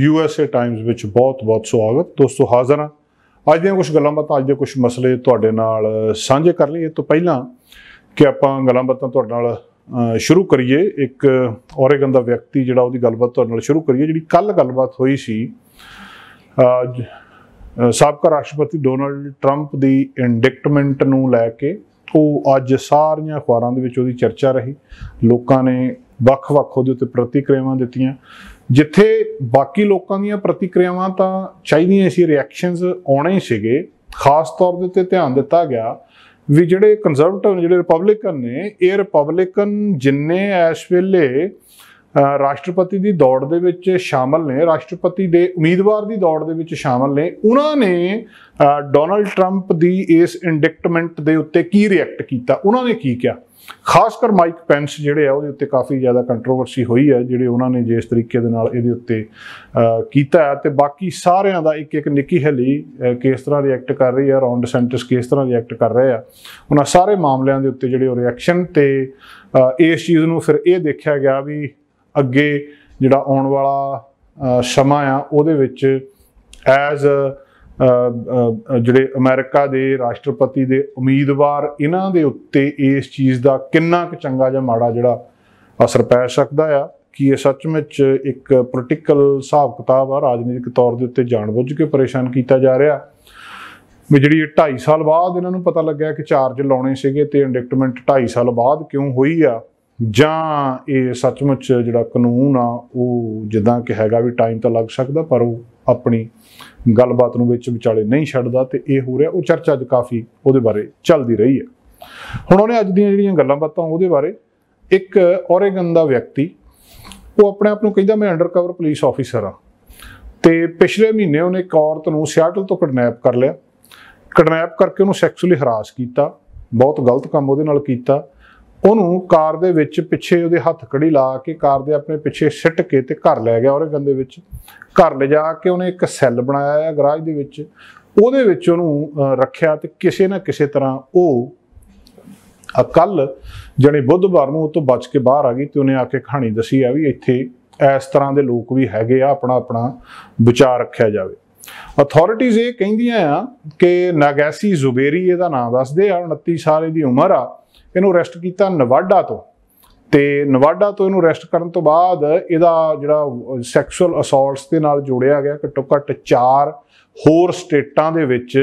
USA Times ਵਿੱਚ ਬਹੁਤ-ਬਹੁਤ ਸਵਾਗਤ ਦੋਸਤੋ ਹਾਜ਼ਰ ਹਾਂ ਅੱਜ ਦੀਆਂ ਕੁਝ ਗੱਲਾਂ ਬਾਤਾਂ ਅੱਜ ਦੇ ਕੁਝ ਮਸਲੇ ਤੁਹਾਡੇ ਨਾਲ ਸਾਂਝੇ ਕਰ ਲਈਏ ਤੋਂ ਪਹਿਲਾਂ ਕਿ ਆਪਾਂ ਗੱਲਾਂ ਬਾਤਾਂ ਤੁਹਾਡੇ ਨਾਲ ਸ਼ੁਰੂ ਕਰੀਏ ਇੱਕ ਔਰੇਗਨ ਦਾ ਵਿਅਕਤੀ ਜਿਹੜਾ ਉਹਦੀ ਗੱਲਬਾਤ ਤੁਹਾਡੇ ਨਾਲ ਸ਼ੁਰੂ ਕਰੀਏ ਜਿਹੜੀ ਕੱਲ ਗੱਲਬਾਤ ਹੋਈ ਸੀ ਅੱਜ ਸਾਬਕਾ ਰਾਸ਼ਟਰਪਤੀ ਡੋਨਲਡ ਟਰੰਪ ਦੀ ਇੰਡਿਕਟਮੈਂਟ ਨੂੰ ਲੈ ਕੇ ਉਹ ਅੱਜ ਸਾਰੀਆਂ ਅਖਬਾਰਾਂ ਦੇ ਵਿੱਚ ਉਹਦੀ ਚਰਚਾ ਰਹੀ ਲੋਕਾਂ ਨੇ ਵੱਖ-ਵੱਖ ਉਹਦੇ ਉੱਤੇ ਪ੍ਰਤੀਕਿਰਿਆਵਾਂ ਦਿੱਤੀਆਂ ਜਿੱਥੇ ਬਾਕੀ ਲੋਕਾਂ ਦੀਆਂ ਪ੍ਰਤੀਕਿਰਿਆਵਾਂ ਤਾਂ ਚਾਹੀਦੀਆਂ ਸੀ ਰਿਐਕਸ਼ਨਸ ਆਉਣੇ ਸੀਗੇ ਖਾਸ ਤੌਰ ਦੇ ਉੱਤੇ ਧਿਆਨ ਦਿੱਤਾ ਗਿਆ ਵੀ ਜਿਹੜੇ ਕੰਜ਼ਰਵੇਟਿਵ ਨੇ ਜਿਹੜੇ ਰਿਪਬਲਿਕਨ ਨੇ ਇਹ ਰਿਪਬਲਿਕਨ ਜਿੰਨੇ ਐਸ ਵੇਲੇ ਰਾਸ਼ਟਰਪਤੀ ਦੀ ਦੌੜ ਦੇ ਵਿੱਚ ਸ਼ਾਮਲ ਨੇ ਰਾਸ਼ਟਰਪਤੀ ਦੇ ਉਮੀਦਵਾਰ ਦੀ ਦੌੜ ਦੇ ਵਿੱਚ ਸ਼ਾਮਲ ਨੇ ਉਹਨਾਂ ਨੇ ਡੋਨਲਡ ਟਰੰਪ ਦੀ ਇਸ ਇੰਡਿਕਟਮੈਂਟ ਦੇ ਉੱਤੇ ਕੀ ਰਿਐਕਟ ਕੀਤਾ ਉਹਨਾਂ ਨੇ ਕੀ ਕਿਹਾ ਖਾਸ ਕਰ ਮਾਈਕ ਪੈਂਸ ਜਿਹੜੇ ਆ ਉਹਦੇ ਉੱਤੇ ਕਾਫੀ ਜ਼ਿਆਦਾ ਕੰਟਰੋਵਰਸੀ ਹੋਈ ਹੈ ਜਿਹੜੇ ਉਹਨਾਂ ਨੇ ਜਿਸ ਤਰੀਕੇ ਦੇ ਨਾਲ ਇਹਦੇ ਉੱਤੇ ਕੀਤਾ ਹੈ ਤੇ ਬਾਕੀ ਸਾਰਿਆਂ ਦਾ ਇੱਕ ਇੱਕ ਨਿੱਕੀ ਹਲੀ ਕਿਸ ਤਰ੍ਹਾਂ ਰਿਐਕਟ ਕਰ ਰਹੀ ਹੈ ਰੌਂਡ ਸੈਂਟਰਸ ਕਿਸ ਤਰ੍ਹਾਂ ਰਿਐਕਟ ਕਰ ਰਹੇ ਆ ਉਹਨਾਂ ਸਾਰੇ ਮਾਮਲਿਆਂ ਦੇ ਉੱਤੇ ਜਿਹੜੇ ਉਹ ਰਿਐਕਸ਼ਨ ਤੇ ਇਸ ਚੀਜ਼ ਨੂੰ ਫਿਰ ਇਹ ਦੇਖਿਆ ਗਿਆ ਵੀ ਅੱਗੇ ਜਿਹੜਾ ਆਉਣ ਵਾਲਾ ਸਮਾਂ ਆ ਉਹਦੇ ਵਿੱਚ ਐਜ਼ ਅ ਜਿਹੜੇ ਅਮਰੀਕਾ ਦੇ ਰਾਸ਼ਟਰਪਤੀ ਦੇ ਉਮੀਦਵਾਰ ਇਹਨਾਂ ਦੇ ਉੱਤੇ ਇਸ ਚੀਜ਼ ਦਾ ਕਿੰਨਾ ਕੁ ਚੰਗਾ ਜਾਂ ਮਾੜਾ ਜਿਹੜਾ ਅਸਰ ਪੈ ਸਕਦਾ ਆ ਕਿ ਇਹ ਸੱਚਮੁੱਚ ਇੱਕ ਪੋਲਿਟੀਕਲ ਹਿਸਾਬ ਕਿਤਾਬ ਆ ਰਾਜਨੀਤਿਕ ਤੌਰ ਦੇ ਉੱਤੇ ਜਾਣਬੁੱਝ ਕੇ ਪਰੇਸ਼ਾਨ ਕੀਤਾ ਜਾ ਰਿਹਾ ਵੀ ਜਿਹੜੀ 2.5 ਸਾਲ ਬਾਅਦ ਇਹਨਾਂ ਨੂੰ ਪਤਾ ਲੱਗਿਆ ਕਿ ਚਾਰਜ ਲਾਉਣੇ ਸੀਗੇ ਤੇ ਇੰਡਿਕਟਮੈਂਟ 2.5 ਸਾਲ ਬਾਅਦ ਕਿਉਂ ਹੋਈ ਆ ਜਾਂ ਇਹ ਸੱਚਮੁੱਚ ਜਿਹੜਾ ਕਾਨੂੰਨ ਆ ਉਹ ਜਿੱਦਾਂ ਕਿ ਹੈਗਾ ਵੀ ਟਾਈਮ ਤਾਂ ਲੱਗ ਸਕਦਾ ਪਰ ਉਹ ਆਪਣੀ ਗੱਲਬਾਤ ਨੂੰ ਵਿੱਚ ਵਿਚਾਲੇ ਨਹੀਂ ਛੱਡਦਾ ਤੇ ਇਹ ਹੋ ਰਿਹਾ ਉਹ ਚਰਚਾ ਅੱਜ ਕਾਫੀ ਉਹਦੇ ਬਾਰੇ ਚੱਲਦੀ ਰਹੀ ਹੈ ਹੁਣ ਉਹਨੇ ਅੱਜ ਦੀਆਂ ਜਿਹੜੀਆਂ ਗੱਲਾਂ ਬਾਤਾਂ ਉਹਦੇ ਬਾਰੇ ਇੱਕ ਔਰੇਗਨ ਦਾ ਵਿਅਕਤੀ ਉਹ ਆਪਣੇ ਆਪ ਨੂੰ ਕਹਿੰਦਾ ਮੈਂ ਅੰਡਰਕਵਰ ਪੁਲਿਸ ਆਫੀਸਰ ਆ ਤੇ ਪਿਛਲੇ ਮਹੀਨੇ ਉਹਨੇ ਇੱਕ ਔਰਤ ਨੂੰ ਸਿਆਟਲ ਤੋਂ ਕਿਡਨੈਪ ਕਰ ਲਿਆ ਕਿਡਨੈਪ ਕਰਕੇ ਉਹਨੂੰ ਸੈਕਸ਼ੂਅਲੀ ਹਰਾਸ ਕੀਤਾ ਬਹੁਤ ਗਲਤ ਕੰਮ ਉਹਦੇ ਨਾਲ ਕੀਤਾ ਉਹਨੂੰ ਕਾਰ ਦੇ ਵਿੱਚ ਪਿੱਛੇ ਉਹਦੇ ਹੱਥ ਕੜੀ ਲਾ ਕੇ ਕਾਰ ਦੇ ਆਪਣੇ ਪਿੱਛੇ ਸਿੱਟ ਕੇ ਤੇ ਘਰ ਲੈ ਗਿਆ ਔਰਗਨ ਦੇ ਵਿੱਚ ਘਰ ਲਿਜਾ ਕੇ ਉਹਨੇ ਇੱਕ ਸੈੱਲ ਬਣਾਇਆ ਹੈ ਗਰਾਜ ਦੇ ਵਿੱਚ ਉਹਦੇ ਵਿੱਚ ਉਹਨੂੰ ਰੱਖਿਆ ਤੇ ਕਿਸੇ ਨਾ ਕਿਸੇ ਤਰ੍ਹਾਂ ਉਹ ਅਕਲ ਜਣੇ ਬੁੱਧਵਾਰ ਨੂੰ ਉਹ ਤੋਂ ਬਚ ਕੇ ਬਾਹਰ ਆ ਗਈ ਤੇ ਉਹਨੇ ਆ ਕੇ ਕਹਾਣੀ ਦੱਸੀ ਆ ਵੀ ਇੱਥੇ ਇਸ ਤਰ੍ਹਾਂ ਦੇ ਲੋਕ ਵੀ ਹੈਗੇ ਆ ਆਪਣਾ ਆਪਣਾ ਵਿਚਾਰ ਰੱਖਿਆ ਜਾਵੇ ਅਥਾਰਟੀਜ਼ ਇਹ ਕਹਿੰਦੀਆਂ ਆ ਕਿ ਨਾਗੈਸੀ ਜ਼ੁਬੇਰੀ ਇਹਦਾ ਨਾਮ ਦੱਸਦੇ ਆ 29 ਸਾਲ ਦੀ ਉਮਰ ਆ ਇਹਨੂੰ ਅਰੈਸਟ ਕੀਤਾ ਨਵਾਡਾ ਤੋਂ ਤੇ ਨਵਾਡਾ ਤੋਂ ਇਹਨੂੰ ਅਰੈਸਟ ਕਰਨ ਤੋਂ ਬਾਅਦ ਇਹਦਾ ਜਿਹੜਾ ਸੈਕਸ਼ੂਅਲ ਅਸੌਲਟਸ ਦੇ ਨਾਲ ਜੋੜਿਆ ਗਿਆ ਘੱਟੋ ਘੱਟ 4 ਹੋਰ ਸਟੇਟਾਂ ਦੇ ਵਿੱਚ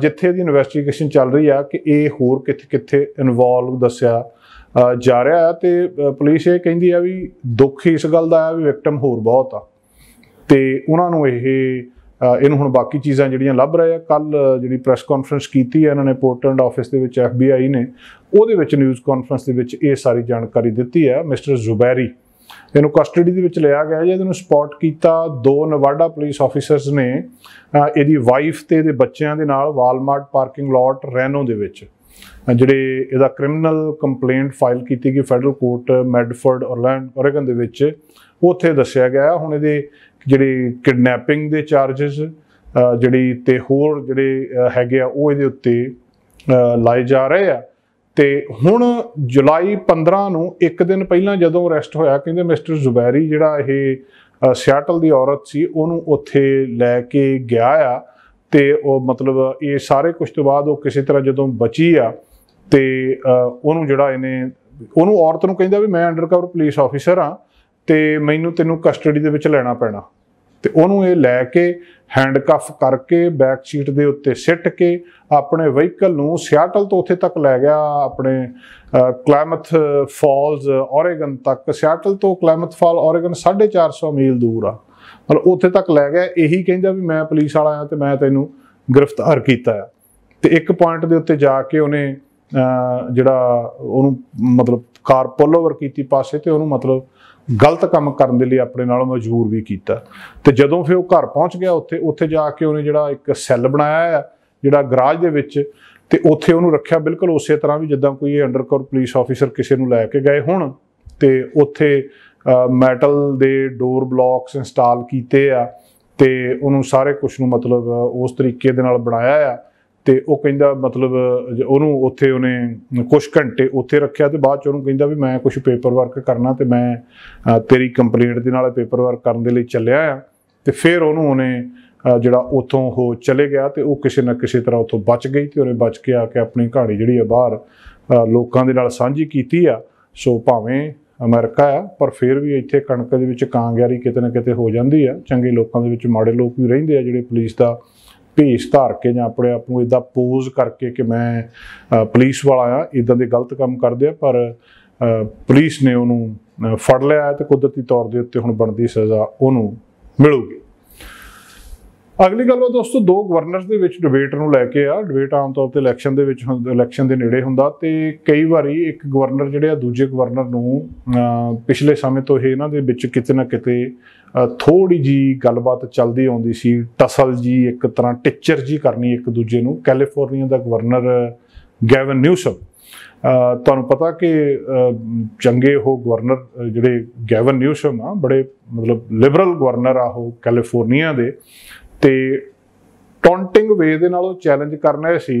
ਜਿੱਥੇ ਦੀ ਇਨਵੈਸਟੀਗੇਸ਼ਨ ਚੱਲ ਰਹੀ ਆ ਕਿ ਇਹ ਹੋਰ ਕਿੱਥੇ-ਕਿੱਥੇ ਇਨਵੋਲਵ ਦੱਸਿਆ ਜਾ ਰਿਹਾ ਹੈ ਤੇ ਪੁਲਿਸ ਇਹ ਕਹਿੰਦੀ ਆ ਵੀ ਦੁੱਖ ਇਸ ਗੱਲ ਦਾ ਆ ਵੀ ਵਿਕਟਮ ਹੋਰ ਬਹੁਤ ਆ ਤੇ ਉਹਨਾਂ ਨੂੰ ਇਹ ਇਹਨੂੰ ਹੁਣ ਬਾਕੀ ਚੀਜ਼ਾਂ ਜਿਹੜੀਆਂ ਲੱਭ ਰਹੇ ਆ ਕੱਲ ਜਿਹੜੀ ਪ੍ਰੈਸ ਕਾਨਫਰੰਸ ਕੀਤੀ ਹੈ ਇਹਨਾਂ ਨੇ ਪੋਰਟਲੈਂਡ ਆਫਿਸ ਦੇ ਵਿੱਚ ਐਫਬੀਆਈ ਨੇ ਉਹਦੇ ਵਿੱਚ ਨਿਊਜ਼ ਕਾਨਫਰੰਸ ਦੇ ਵਿੱਚ ਇਹ ਸਾਰੀ ਜਾਣਕਾਰੀ ਦਿੱਤੀ ਹੈ ਮਿਸਟਰ ਜ਼ੁਬੈਰੀ ਇਹਨੂੰ ਕਸਟਡੀ ਦੇ ਵਿੱਚ ਲਿਆ ਗਿਆ ਜਾਂ ਇਹਨੂੰ ਸਪੌਟ ਕੀਤਾ ਦੋ ਨਵਾਡਾ ਪੁਲਿਸ ਆਫੀਸਰਸ ਨੇ ਇਹਦੀ ਵਾਈਫ ਤੇ ਇਹਦੇ ਬੱਚਿਆਂ ਦੇ ਨਾਲ ਵਾਲਮਾਰਟ ਪਾਰਕਿੰਗ ਲੋਟ ਰੈਨੋ ਦੇ ਵਿੱਚ ਜਿਹੜੇ ਇਹਦਾ ਕ੍ਰਿਮੀਨਲ ਕੰਪਲੇਂਟ ਫਾਈਲ ਕੀਤੀ ਗਈ federal court Medford Orland Oregon ਦੇ ਵਿੱਚ ਉੱਥੇ ਦੱਸਿਆ ਗਿਆ ਹੁਣ ਇਹਦੇ ਜਿਹੜੇ ਕਿਡਨੈਪਿੰਗ ਦੇ ਚਾਰजेस ਜਿਹੜੀ ਤੇ ਹੋਰ ਜਿਹੜੇ ਹੈਗੇ ਆ ਉਹ ਇਹਦੇ ਉੱਤੇ ਲਾਏ ਜਾ ਰਹੇ ਆ ਤੇ ਹੁਣ ਜੁਲਾਈ 15 ਨੂੰ ਇੱਕ ਦਿਨ ਪਹਿਲਾਂ ਜਦੋਂ ਅਰੈਸਟ ਹੋਇਆ ਕਹਿੰਦੇ ਮਿਸਟਰ ਜ਼ੁਬੈਰੀ ਜਿਹੜਾ ਇਹ ਸਿਆਟਲ ਦੀ ਔਰਤ ਸੀ ਉਹਨੂੰ ਉੱਥੇ ਲੈ ਕੇ ਗਿਆ ਆ ਤੇ ਉਹ ਮਤਲਬ ਇਹ ਸਾਰੇ ਕੁਝ ਤੋਂ ਬਾਅਦ ਉਹ ਕਿਸੇ ਤਰ੍ਹਾਂ ਜਦੋਂ ਬਚੀ ਆ ਤੇ ਉਹਨੂੰ ਜਿਹੜਾ ਇਹਨੇ ਉਹਨੂੰ ਔਰਤ ਨੂੰ ਕਹਿੰਦਾ ਵੀ ਮੈਂ ਅੰਡਰਕਵਰ ਪੁਲਿਸ ਆਫੀਸਰ ਆ ਤੇ ਮੈਨੂੰ ਤੈਨੂੰ ਕਸਟਡੀ ਦੇ ਵਿੱਚ ਲੈਣਾ ਪੈਣਾ ਤੇ ਉਹਨੂੰ ਇਹ ਲੈ ਕੇ ਹੈਂਡਕਫ ਕਰਕੇ ਬੈਕ ਸੀਟ ਦੇ ਉੱਤੇ ਸਿੱਟ ਕੇ ਆਪਣੇ ਵਹੀਕਲ ਨੂੰ ਸਿਆਟਲ ਤੋਂ ਉੱਥੇ ਤੱਕ ਲੈ ਗਿਆ ਆਪਣੇ ਕਲਾਮਥ ਫਾਲਸ ਓਰੇਗਨ ਤੱਕ ਸਿਆਟਲ ਤੋਂ ਕਲਾਮਥ ਫਾਲ ਓਰੇਗਨ 450 ਮੀਲ ਦੂਰ ਆ ਮਤਲਬ ਉੱਥੇ ਤੱਕ ਲੈ ਗਿਆ ਇਹੀ ਕਹਿੰਦਾ ਵੀ ਮੈਂ ਪੁਲਿਸ ਵਾਲਾ ਆ ਤੇ ਮੈਂ ਤੈਨੂੰ ਗ੍ਰਿਫਤਾਰ ਕੀਤਾ ਆ ਤੇ ਇੱਕ ਪੁਆਇੰਟ ਦੇ ਉੱਤੇ ਜਾ ਕੇ ਉਹਨੇ ਜਿਹੜਾ ਉਹਨੂੰ ਮਤਲਬ ਕਾਰ ਪੁੱਲ ਓਵਰ ਕੀਤੀ ਪਾਸੇ ਤੇ ਉਹਨੂੰ ਮਤਲਬ ਗਲਤ ਕੰਮ ਕਰਨ ਦੇ ਲਈ ਆਪਣੇ ਨਾਲ ਮਜਬੂਰ ਵੀ ਕੀਤਾ ਤੇ ਜਦੋਂ ਫਿਰ ਉਹ ਘਰ ਪਹੁੰਚ ਗਿਆ ਉੱਥੇ ਉੱਥੇ ਜਾ ਕੇ ਉਹਨੇ ਜਿਹੜਾ ਇੱਕ ਸੈੱਲ ਬਣਾਇਆ ਹੈ ਜਿਹੜਾ ਗਰਾਜ ਦੇ ਵਿੱਚ ਤੇ ਉੱਥੇ ਉਹਨੂੰ ਰੱਖਿਆ ਬਿਲਕੁਲ ਉਸੇ ਤਰ੍ਹਾਂ ਵੀ ਜਿੱਦਾਂ ਕੋਈ ਅੰਡਰਕਵਰ ਪੁਲਿਸ ਆਫੀਸਰ ਕਿਸੇ ਨੂੰ ਲੈ ਕੇ ਗਏ ਹੁਣ ਤੇ ਉੱਥੇ ਮੈਟਲ ਦੇ ਡੋਰ ਬਲੌਕਸ ਇੰਸਟਾਲ ਕੀਤੇ ਆ ਤੇ ਉਹਨੂੰ ਸਾਰੇ ਕੁਝ ਨੂੰ ਮਤਲਬ ਉਸ ਤਰੀਕੇ ਦੇ ਨਾਲ ਬਣਾਇਆ ਆ ਤੇ ਉਹ ਕਹਿੰਦਾ ਮਤਲਬ ਉਹਨੂੰ ਉੱਥੇ ਉਹਨੇ ਕੁਝ ਘੰਟੇ ਉੱਥੇ ਰੱਖਿਆ ਤੇ ਬਾਅਦ ਚ ਉਹਨੂੰ ਕਹਿੰਦਾ ਵੀ ਮੈਂ ਕੁਝ ਪੇਪਰ ਵਰਕ ਕਰਨਾ ਤੇ ਮੈਂ ਤੇਰੀ ਕੰਪਲੇਂਟ ਦੇ ਨਾਲ ਪੇਪਰ ਵਰਕ ਕਰਨ ਦੇ ਲਈ ਚੱਲਿਆ ਆ ਤੇ ਫਿਰ ਉਹਨੂੰ ਉਹਨੇ ਜਿਹੜਾ ਉਥੋਂ ਉਹ ਚਲੇ ਗਿਆ ਤੇ ਉਹ ਕਿਸੇ ਨਾ ਕਿਸੇ ਤਰ੍ਹਾਂ ਉਥੋਂ ਬਚ ਗਈ ਤੇ ਉਹਨੇ ਬਚ ਕੇ ਆ ਕੇ ਆਪਣੀ ਕਹਾਣੀ ਜਿਹੜੀ ਆ ਬਾਹਰ ਲੋਕਾਂ ਦੇ ਨਾਲ ਸਾਂਝੀ ਕੀਤੀ ਆ ਸੋ ਭਾਵੇਂ ਅਮਰੀਕਾ ਆ ਪਰ ਫਿਰ ਵੀ ਇੱਥੇ ਕਣਕ ਦੇ ਵਿੱਚ ਕਾਂਗਿਆਰੀ ਕਿਤੇ ਨਾ ਕਿਤੇ ਹੋ ਜਾਂਦੀ ਆ ਚੰਗੇ ਲੋਕਾਂ ਦੇ ਵਿੱਚ ਮਾੜੇ ਲੋਕ ਵੀ ਰਹਿੰਦੇ ਆ ਜਿਹੜੇ ਪੁਲਿਸ ਦਾ ਭੇਸ ਧਾਰ ਕੇ ਜਾਂ ਆਪਣੇ ਆਪ ਨੂੰ ਇਦਾਂ ਪੋਜ਼ ਕਰਕੇ ਕਿ ਮੈਂ ਪੁਲਿਸ ਵਾਲਾ ਆ ਇਦਾਂ ਦੇ ਗਲਤ ਕੰਮ ਕਰਦੇ ਆ ਪਰ ਪੁਲਿਸ ਨੇ ਉਹਨੂੰ ਫੜ ਲਿਆ ਤੇ ਕੁਦਰਤੀ ਤੌਰ ਦੇ ਉੱਤੇ ਹੁਣ ਬਣਦੀ ਸਜ਼ਾ ਉਹਨੂੰ ਮਿਲੂਗੀ ਅਗਲੀ ਗੱਲ ਉਹ ਦੋਸਤੋ ਦੋ ਗਵਰਨਰਸ ਦੇ ਵਿੱਚ ਡਿਬੇਟ ਨੂੰ ਲੈ ਕੇ ਆ ਡਿਬੇਟ ਆਮ ਤੌਰ ਤੇ ਇਲੈਕਸ਼ਨ ਦੇ ਵਿੱਚ ਇਲੈਕਸ਼ਨ ਦੇ ਨੇੜੇ ਹੁੰਦਾ ਤੇ ਕਈ ਵਾਰੀ ਇੱਕ ਗਵਰਨਰ ਜਿਹੜੇ ਆ ਦੂਜੇ ਗਵਰਨਰ ਨੂੰ ਪਿਛਲੇ ਸਮੇਂ ਤੋਂ ਇਹ ਇਹਨਾਂ ਦੇ ਵਿੱਚ ਕਿਤੇ ਨਾ ਕਿਤੇ ਥੋੜੀ ਜੀ ਗੱਲਬਾਤ ਚੱਲਦੀ ਆਉਂਦੀ ਸੀ ਟਸਲ ਜੀ ਇੱਕ ਤਰ੍ਹਾਂ ਟੀਚਰ ਜੀ ਕਰਨੀ ਇੱਕ ਦੂਜੇ ਨੂੰ ਕੈਲੀਫੋਰਨੀਆ ਦਾ ਗਵਰਨਰ ਗੈਵਨ ਨਿਊਸਮ ਤੁਹਾਨੂੰ ਪਤਾ ਕਿ ਚੰਗੇ ਉਹ ਗਵਰਨਰ ਜਿਹੜੇ ਗੈਵਨ ਨਿਊਸਮ ਆ ਬੜੇ ਮਤਲਬ ਲਿਬਰਲ ਗਵਰਨਰ ਆ ਉਹ ਕੈਲੀਫੋਰਨੀਆ ਦੇ ਤੇ ਟੌਂਟਿੰਗ ਵੇ ਦੇ ਨਾਲ ਉਹ ਚੈਲੰਜ ਕਰਨਾ ਸੀ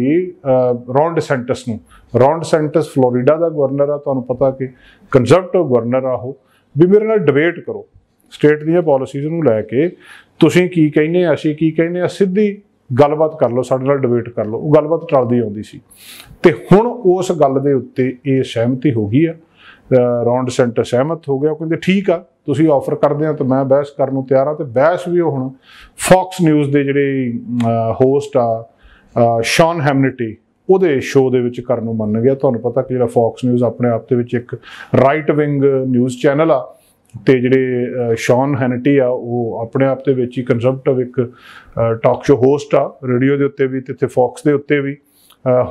ਰੌਨ ਡਿਸੈਂਟਸ ਨੂੰ ਰੌਨ ਡਿਸੈਂਟਸ ਫਲੋਰੀਡਾ ਦਾ ਗਵਰਨਰ ਆ ਤੁਹਾਨੂੰ ਪਤਾ ਕਿ ਕੰਜ਼ਰਵੇਟਿਵ ਗਵਰਨਰ ਆ ਉਹ ਵੀ ਮੇਰੇ ਨਾਲ ਡਿਬੇਟ ਕਰੋ ਸਟੇਟ ਦੀਆਂ ਪਾਲਿਸੀਜ਼ ਨੂੰ ਲੈ ਕੇ ਤੁਸੀਂ ਕੀ ਕਹਿੰਦੇ ਆ ਅਸੀਂ ਕੀ ਕਹਿੰਦੇ ਆ ਸਿੱਧੀ ਗੱਲਬਾਤ ਕਰ ਲਓ ਸਾਡੇ ਨਾਲ ਡਿਬੇਟ ਕਰ ਲਓ ਉਹ ਗੱਲਬਾਤ ਚੱਲਦੀ ਆਉਂਦੀ ਸੀ ਤੇ ਹੁਣ ਉਸ ਗੱਲ ਦੇ ਉੱਤੇ ਇਹ ਸਹਿਮਤੀ ਹੋ ਗਈ ਆ ਰੌਂਡ ਸੈਂਟਰ ਸਹਿਮਤ ਹੋ ਗਿਆ ਕਹਿੰਦੇ ਠੀਕ ਆ ਤੁਸੀਂ ਆਫਰ ਕਰਦੇ ਆ ਤਾਂ ਮੈਂ ਬਹਿਸ ਕਰਨ ਨੂੰ ਤਿਆਰ ਆ ਤੇ ਬਹਿਸ ਵੀ ਉਹ ਹੁਣ ਫੌਕਸ ਨਿਊਜ਼ ਦੇ ਜਿਹੜੇ ਹੋਸਟ ਆ ਸ਼ੌਨ ਹੈਮਨਿਟੀ ਉਹਦੇ ਸ਼ੋਅ ਦੇ ਵਿੱਚ ਕਰਨ ਨੂੰ ਮੰਨ ਗਿਆ ਤੁਹਾਨੂੰ ਪਤਾ ਕਿ ਜਿਹੜਾ ਫੌਕਸ ਨਿਊਜ਼ ਆਪਣੇ ਆਪ ਦੇ ਵਿੱਚ ਇੱਕ ਰਾਈਟ ਵਿੰਗ ਨਿਊਜ਼ ਚੈਨਲ ਆ ਤੇ ਜਿਹੜੇ ਸ਼ੌਨ ਹੈਨਟੀ ਆ ਉਹ ਆਪਣੇ ਆਪ ਦੇ ਵਿੱਚ ਹੀ ਕਨਸੈਪਟਿਵ ਇੱਕ ਟਾਕ ਸ਼ੋ ਹੋਸਟ ਆ ਰੇਡੀਓ ਦੇ ਉੱਤੇ ਵੀ ਤੇ ਇੱਥੇ ਫੌਕਸ ਦੇ ਉੱਤੇ ਵੀ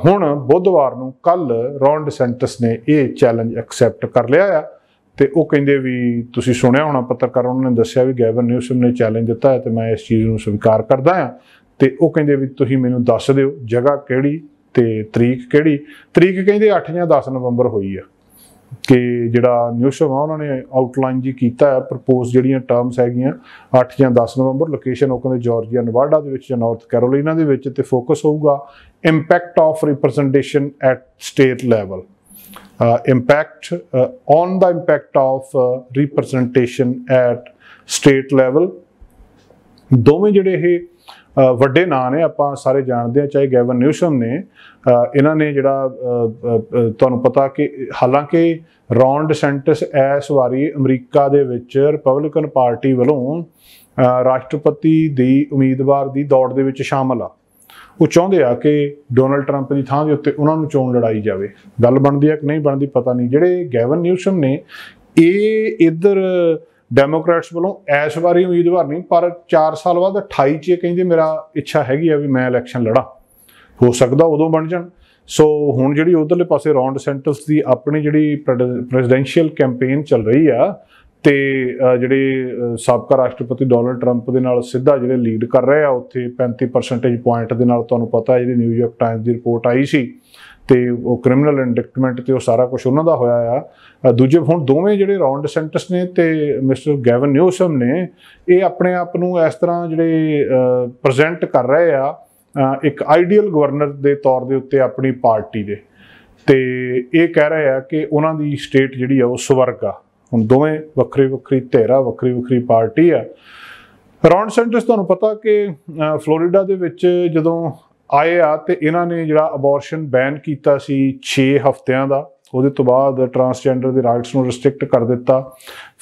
ਹੁਣ ਬੁੱਧਵਾਰ ਨੂੰ ਕੱਲ ਰੌਂਡ ਸੈਂਟਸ ਨੇ ਇਹ ਚੈਲੰਜ ਐਕਸੈਪਟ ਕਰ ਲਿਆ ਆ ਤੇ ਉਹ ਕਹਿੰਦੇ ਵੀ ਤੁਸੀਂ ਸੁਣਿਆ ਹੋਣਾ ਪੱਤਰਕਾਰ ਉਹਨਾਂ ਨੇ ਦੱਸਿਆ ਵੀ ਗੈਵਨ ਨਿਊਸਮ ਨੇ ਚੈਲੰਜ ਦਿੱਤਾ ਹੈ ਤੇ ਮੈਂ ਇਸ ਚੀਜ਼ ਨੂੰ ਸਵੀਕਾਰ ਕਰਦਾ ਆ ਤੇ ਉਹ ਕਹਿੰਦੇ ਵੀ ਤੁਸੀਂ ਮੈਨੂੰ ਦੱਸ ਦਿਓ ਜਗ੍ਹਾ ਕਿਹੜੀ ਤੇ ਤਰੀਕ ਕਿਹੜੀ ਤਰੀਕ ਕਹਿੰਦੇ 8 ਜਾਂ 10 ਨਵੰਬਰ ਹੋਈ ਆ ਕਿ ਜਿਹੜਾ ਨਿਊਸ਼ਮ ਆ ਉਹਨਾਂ ਨੇ ਆਊਟਲਾਈਨ ਜੀ ਕੀਤਾ ਹੈ ਪ੍ਰਪੋਜ਼ ਜਿਹੜੀਆਂ ਟਰਮਸ ਹੈਗੀਆਂ 8 ਜਾਂ 10 ਨਵੰਬਰ ਲੋਕੇਸ਼ਨ ਉਹ ਕਹਿੰਦੇ ਜਾਰਜੀਆ ਨਵਾਡਾ ਦੇ ਵਿੱਚ ਜਾਂ ਨਾਰਥ ਕੈਰੋਲਾਈਨਾ ਦੇ ਵਿੱਚ ਤੇ ਫੋਕਸ ਹੋਊਗਾ impact of representation at state level impact on ਦਾ impact of representation at state level ਦੋਵੇਂ ਜਿਹੜੇ ਇਹ ਵੱਡੇ ਨਾਂ ਨੇ ਆਪਾਂ ਸਾਰੇ ਜਾਣਦੇ ਆ ਚਾਹੇ ਗੈਵਨ ਨਿਊਸ਼ਮ ਨੇ ਇਹਨਾਂ ਨੇ ਜਿਹੜਾ ਤੁਹਾਨੂੰ ਪਤਾ ਕਿ ਹਾਲਾਂਕਿ ਰੌਨ ਡਿਸੈਂਟਸ ਇਸ ਵਾਰੀ ਅਮਰੀਕਾ ਦੇ ਵਿੱਚ ਰਿਪਬਲਿਕਨ ਪਾਰਟੀ ਵੱਲੋਂ ਰਾਸ਼ਟਰਪਤੀ ਦੀ ਉਮੀਦਵਾਰ ਦੀ ਦੌੜ ਦੇ ਵਿੱਚ ਸ਼ਾਮਲ ਆ ਉਹ ਚਾਹੁੰਦੇ ਆ ਕਿ ਡੋਨਲਡ 트ੰਪ ਦੀ ਥਾਂ ਦੇ ਉੱਤੇ ਉਹਨਾਂ ਨੂੰ ਚੋਣ ਲੜਾਈ ਜਾਵੇ ਗੱਲ ਬਣਦੀ ਆ ਕਿ ਨਹੀਂ ਬਣਦੀ ਪਤਾ ਨਹੀਂ ਜਿਹੜੇ ਗੈਵਨ ਨਿਊਸ਼ਮ ਨੇ ਇਹ ਇਧਰ ਡੈਮੋਕਰੇਟਸ ਵੱਲੋਂ ਐਸ ਵਾਰੀ ਉਮੀਦਵਾਰ ਨਹੀਂ ਪਰ 4 ਸਾਲ ਬਾਅਦ 28 ਚ ਕਹਿੰਦੇ ਮੇਰਾ ਇੱਛਾ ਹੈਗੀ ਆ ਵੀ ਮੈਂ ਇਲੈਕਸ਼ਨ ਲੜਾਂ ਹੋ ਸਕਦਾ ਉਦੋਂ ਬਣ ਜਾਣ ਸੋ ਹੁਣ ਜਿਹੜੀ ਉਧਰਲੇ ਪਾਸੇ ਰੌਂਡ ਸੈਂਟਰਸ ਦੀ ਆਪਣੀ ਜਿਹੜੀ ਪ੍ਰੈਜ਼ੀਡੈਂਸ਼ੀਅਲ ਕੈਂਪੇਨ ਚੱਲ ਰਹੀ ਆ ਤੇ ਜਿਹੜੇ ਸਾਬਕਾ ਰਾਸ਼ਟਰਪਤੀ ਡੋਨਲਡ 트ੰਪ ਦੇ ਨਾਲ ਸਿੱਧਾ ਜਿਹੜੇ ਲੀਡ ਕਰ ਰਹੇ ਆ ਉੱਥੇ 35% ਪੁਆਇੰਟ ਦੇ ਨਾਲ ਤੁਹਾਨੂੰ ਪਤਾ ਜਿਹੜੀ ਨਿਊਯਾਰਕ ਟਾਈਮਸ ਦੀ ਰਿਪੋਰਟ ਆਈ ਸੀ ਤੇ ਉਹ ਕ੍ਰਿਮੀਨਲ ਇੰਡਿਕਟਮੈਂਟ ਤੇ ਉਹ ਸਾਰਾ ਕੁਝ ਉਹਨਾਂ ਦਾ ਹੋਇਆ ਆ ਦੂਜੇ ਹੁਣ ਦੋਵੇਂ ਜਿਹੜੇ ਰੌਂਡ ਸੈਂਟਸ ਨੇ ਤੇ ਮਿਸਟਰ ਗੈਵਨ ਨਿਊਸਮ ਨੇ ਇਹ ਆਪਣੇ ਆਪ ਨੂੰ ਇਸ ਤਰ੍ਹਾਂ ਜਿਹੜੇ ਪ੍ਰੈਜ਼ੈਂਟ ਕਰ ਰਹੇ ਆ ਇੱਕ ਆਈਡੀਅਲ ਗਵਰਨਰ ਦੇ ਤੌਰ ਦੇ ਉੱਤੇ ਆਪਣੀ ਪਾਰਟੀ ਦੇ ਤੇ ਇਹ ਕਹਿ ਰਹੇ ਆ ਕਿ ਉਹਨਾਂ ਦੀ ਸਟੇਟ ਜਿਹੜੀ ਆ ਉਹ ਸਵਰਗ ਆ ਹੁਣ ਦੋਵੇਂ ਵੱਖਰੀ ਵੱਖਰੀ ਧੇਰਾ ਵੱਖਰੀ ਵੱਖਰੀ ਪਾਰਟੀ ਆ ਰੌਂਡ ਸੈਂਟਸ ਤੁਹਾਨੂੰ ਪਤਾ ਕਿ ਫਲੋਰੀਡਾ ਦੇ ਵਿੱਚ ਜਦੋਂ ਆਏ ਆ ਤੇ ਇਹਨਾਂ ਨੇ ਜਿਹੜਾ ਅਬੋਰਸ਼ਨ ਬੈਨ ਕੀਤਾ ਸੀ 6 ਹਫ਼ਤਿਆਂ ਦਾ ਉਹਦੇ ਤੋਂ ਬਾਅਦ ਟਰਾਂਸਜੈਂਡਰ ਦੇ ਰਾਈਟਸ ਨੂੰ ਰਿਸਟ੍ਰਿਕਟ ਕਰ ਦਿੱਤਾ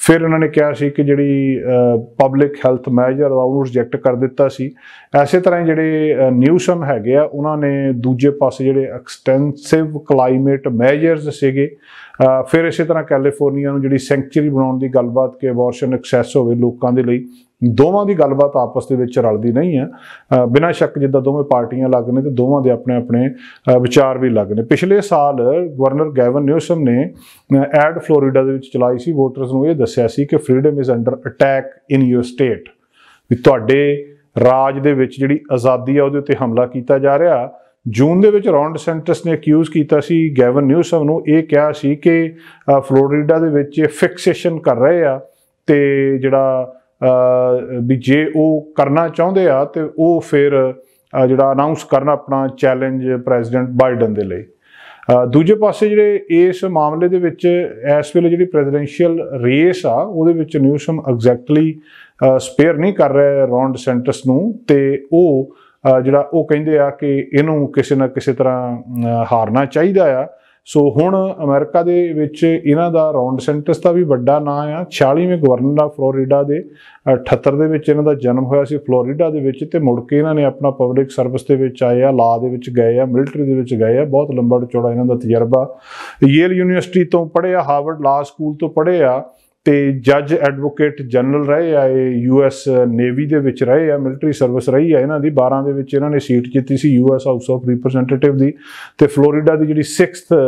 ਫਿਰ ਇਹਨਾਂ ਨੇ ਕਿਹਾ ਸੀ ਕਿ ਜਿਹੜੀ ਪਬਲਿਕ ਹੈਲਥ ਮੈਜਰ ਦਾ ਉਹਨੂੰ ਰਿਜੈਕਟ ਕਰ ਦਿੱਤਾ ਸੀ ਐਸੇ ਤਰ੍ਹਾਂ ਜਿਹੜੇ ਨਿਊਸਮ ਹੈਗੇ ਆ ਉਹਨਾਂ ਨੇ ਦੂਜੇ ਪਾਸੇ ਜਿਹੜੇ ਐਕਸਟੈਂਸਿਵ ਕਲਾਈਮੇਟ ਮੈਜਰਸ ਸੀਗੇ ਫਿਰ ਇਸੇ ਤਰ੍ਹਾਂ ਕੈਲੀਫੋਰਨੀਆ ਨੂੰ ਜਿਹੜੀ ਸੈਂਕਚਰੀ ਬਣਾਉਣ ਦੀ ਗੱਲਬਾਤ ਕਿ ਅਬੋਰਸ਼ਨ ਐਕਸੈਸ ਹੋਵੇ ਲੋਕਾਂ ਦੇ ਲਈ ਦੋਵਾਂ ਦੀ ਗੱਲਬਾਤ ਆਪਸ ਦੇ ਵਿੱਚ ਰਲਦੀ ਨਹੀਂ ਹੈ ਬਿਨਾਂ ਸ਼ੱਕ ਜਿੱਦਾਂ ਦੋਵੇਂ ਪਾਰਟੀਆਂ ਲੱਗ ਨੇ ਤੇ ਦੋਵਾਂ ਦੇ ਆਪਣੇ ਆਪਣੇ ਵਿਚਾਰ ਵੀ ਲੱਗ ਨੇ ਪਿਛਲੇ ਸਾਲ ਗਵਰਨਰ ਗੈਵਨ ਨਿਊਸਮ ਨੇ ਐਡ ਫਲੋਰੀਡਾ ਦੇ ਵਿੱਚ ਚਲਾਈ ਸੀ ਵੋਟਰਸ ਨੂੰ ਇਹ ਦੱਸਿਆ ਸੀ ਕਿ freedom is under attack in your state ਵੀ ਤੁਹਾਡੇ ਰਾਜ ਦੇ ਵਿੱਚ ਜਿਹੜੀ ਆਜ਼ਾਦੀ ਆ ਉਹਦੇ ਉੱਤੇ ਹਮਲਾ ਕੀਤਾ ਜਾ ਰਿਹਾ ਜੂਨ ਦੇ ਵਿੱਚ ਰੌਂਡ ਸੈਂਟਸ ਨੇ ਅਕਿਊਜ਼ ਕੀਤਾ ਸੀ ਗੈਵਨ ਨਿਊਸਮ ਨੂੰ ਇਹ ਕਿਹਾ ਸੀ ਕਿ ਫਲੋਰੀਡਾ ਦੇ ਵਿੱਚ ਫਿਕਸੇਸ਼ਨ ਕਰ ਰਹੇ ਆ ਤੇ ਜਿਹੜਾ ਵੀ ਜੇ ਉਹ ਕਰਨਾ ਚਾਹੁੰਦੇ ਆ ਤੇ ਉਹ ਫਿਰ ਜਿਹੜਾ ਅਨਾਉਂਸ ਕਰਨ ਆਪਣਾ ਚੈਲੰਜ ਪ੍ਰੈਜ਼ੀਡੈਂਟ ਬਾਈਡਨ ਦੇ ਲਈ ਦੂਜੇ ਪਾਸੇ ਜਿਹੜੇ ਇਸ ਮਾਮਲੇ ਦੇ ਵਿੱਚ ਇਸ ਵੇਲੇ ਜਿਹੜੀ ਪ੍ਰੈਜ਼ੀਡੈਂਸ਼ੀਅਲ ਰੇਸ ਆ ਉਹਦੇ ਵਿੱਚ ਨਿਊਸ਼ਮ ਐਗਜ਼ੈਕਟਲੀ ਸਪੇਅਰ ਨਹੀਂ ਕਰ ਰਿਹਾ ਰੌਂਡ ਸੈਂਟਸ ਨੂੰ ਤੇ ਉਹ ਜਿਹੜਾ ਉਹ ਕਹਿੰਦੇ ਆ ਕਿ ਇਹਨੂੰ ਕਿਸੇ ਨਾ ਕਿਸੇ ਤਰ੍ਹਾਂ ਹਾਰਨਾ ਚਾਹੀਦਾ ਆ ਸੋ ਹੁਣ ਅਮਰੀਕਾ ਦੇ ਵਿੱਚ ਇਹਨਾਂ ਦਾ ਰੌਂਡ ਸੈਂਟਸ ਦਾ ਵੀ ਵੱਡਾ ਨਾਂ ਆ 46ਵੇਂ ਗਵਰਨਰ ਆ ਫਲੋਰੀਡਾ ਦੇ 78 ਦੇ ਵਿੱਚ ਇਹਨਾਂ ਦਾ ਜਨਮ ਹੋਇਆ ਸੀ ਫਲੋਰੀਡਾ ਦੇ ਵਿੱਚ ਤੇ ਮੁੜ ਕੇ ਇਹਨਾਂ ਨੇ ਆਪਣਾ ਪਬਲਿਕ ਸਰਵਿਸ ਦੇ ਵਿੱਚ ਆਏ ਆ ਲਾ ਦੇ ਵਿੱਚ ਗਏ ਆ ਮਿਲਟਰੀ ਦੇ ਵਿੱਚ ਗਏ ਆ ਬਹੁਤ ਲੰਬਾ ਚੌੜਾ ਇਹਨਾਂ ਦਾ ਤਜਰਬਾ ਯੇਲ ਯੂਨੀਵਰਸਿਟੀ ਤੋਂ ਪੜ੍ਹਿਆ ਹਾਰਵਰਡ ਲਾ ਸਕੂਲ ਤੋਂ ਪੜ੍ਹਿਆ ਤੇ ਜੱਜ ਐਡਵੋਕੇਟ ਜਨਰਲ ਰਹੇ ਆ ਇਹ ਯੂਐਸ ਨੇਵੀ ਦੇ ਵਿੱਚ ਰਹੇ ਆ ਮਿਲਟਰੀ ਸਰਵਿਸ ਰਹੀ ਆ ਇਹਨਾਂ ਦੀ 12 ਦੇ ਵਿੱਚ ਇਹਨਾਂ ਨੇ ਸੀਟ ਜਿੱਤੀ ਸੀ ਯੂਐਸ ਹਾਊਸ ਆਫ ਰਿਪਰੈਜ਼ੈਂਟੇਟਿਵ ਦੀ ਤੇ ਫਲੋਰੀਡਾ ਦੀ ਜਿਹੜੀ 6th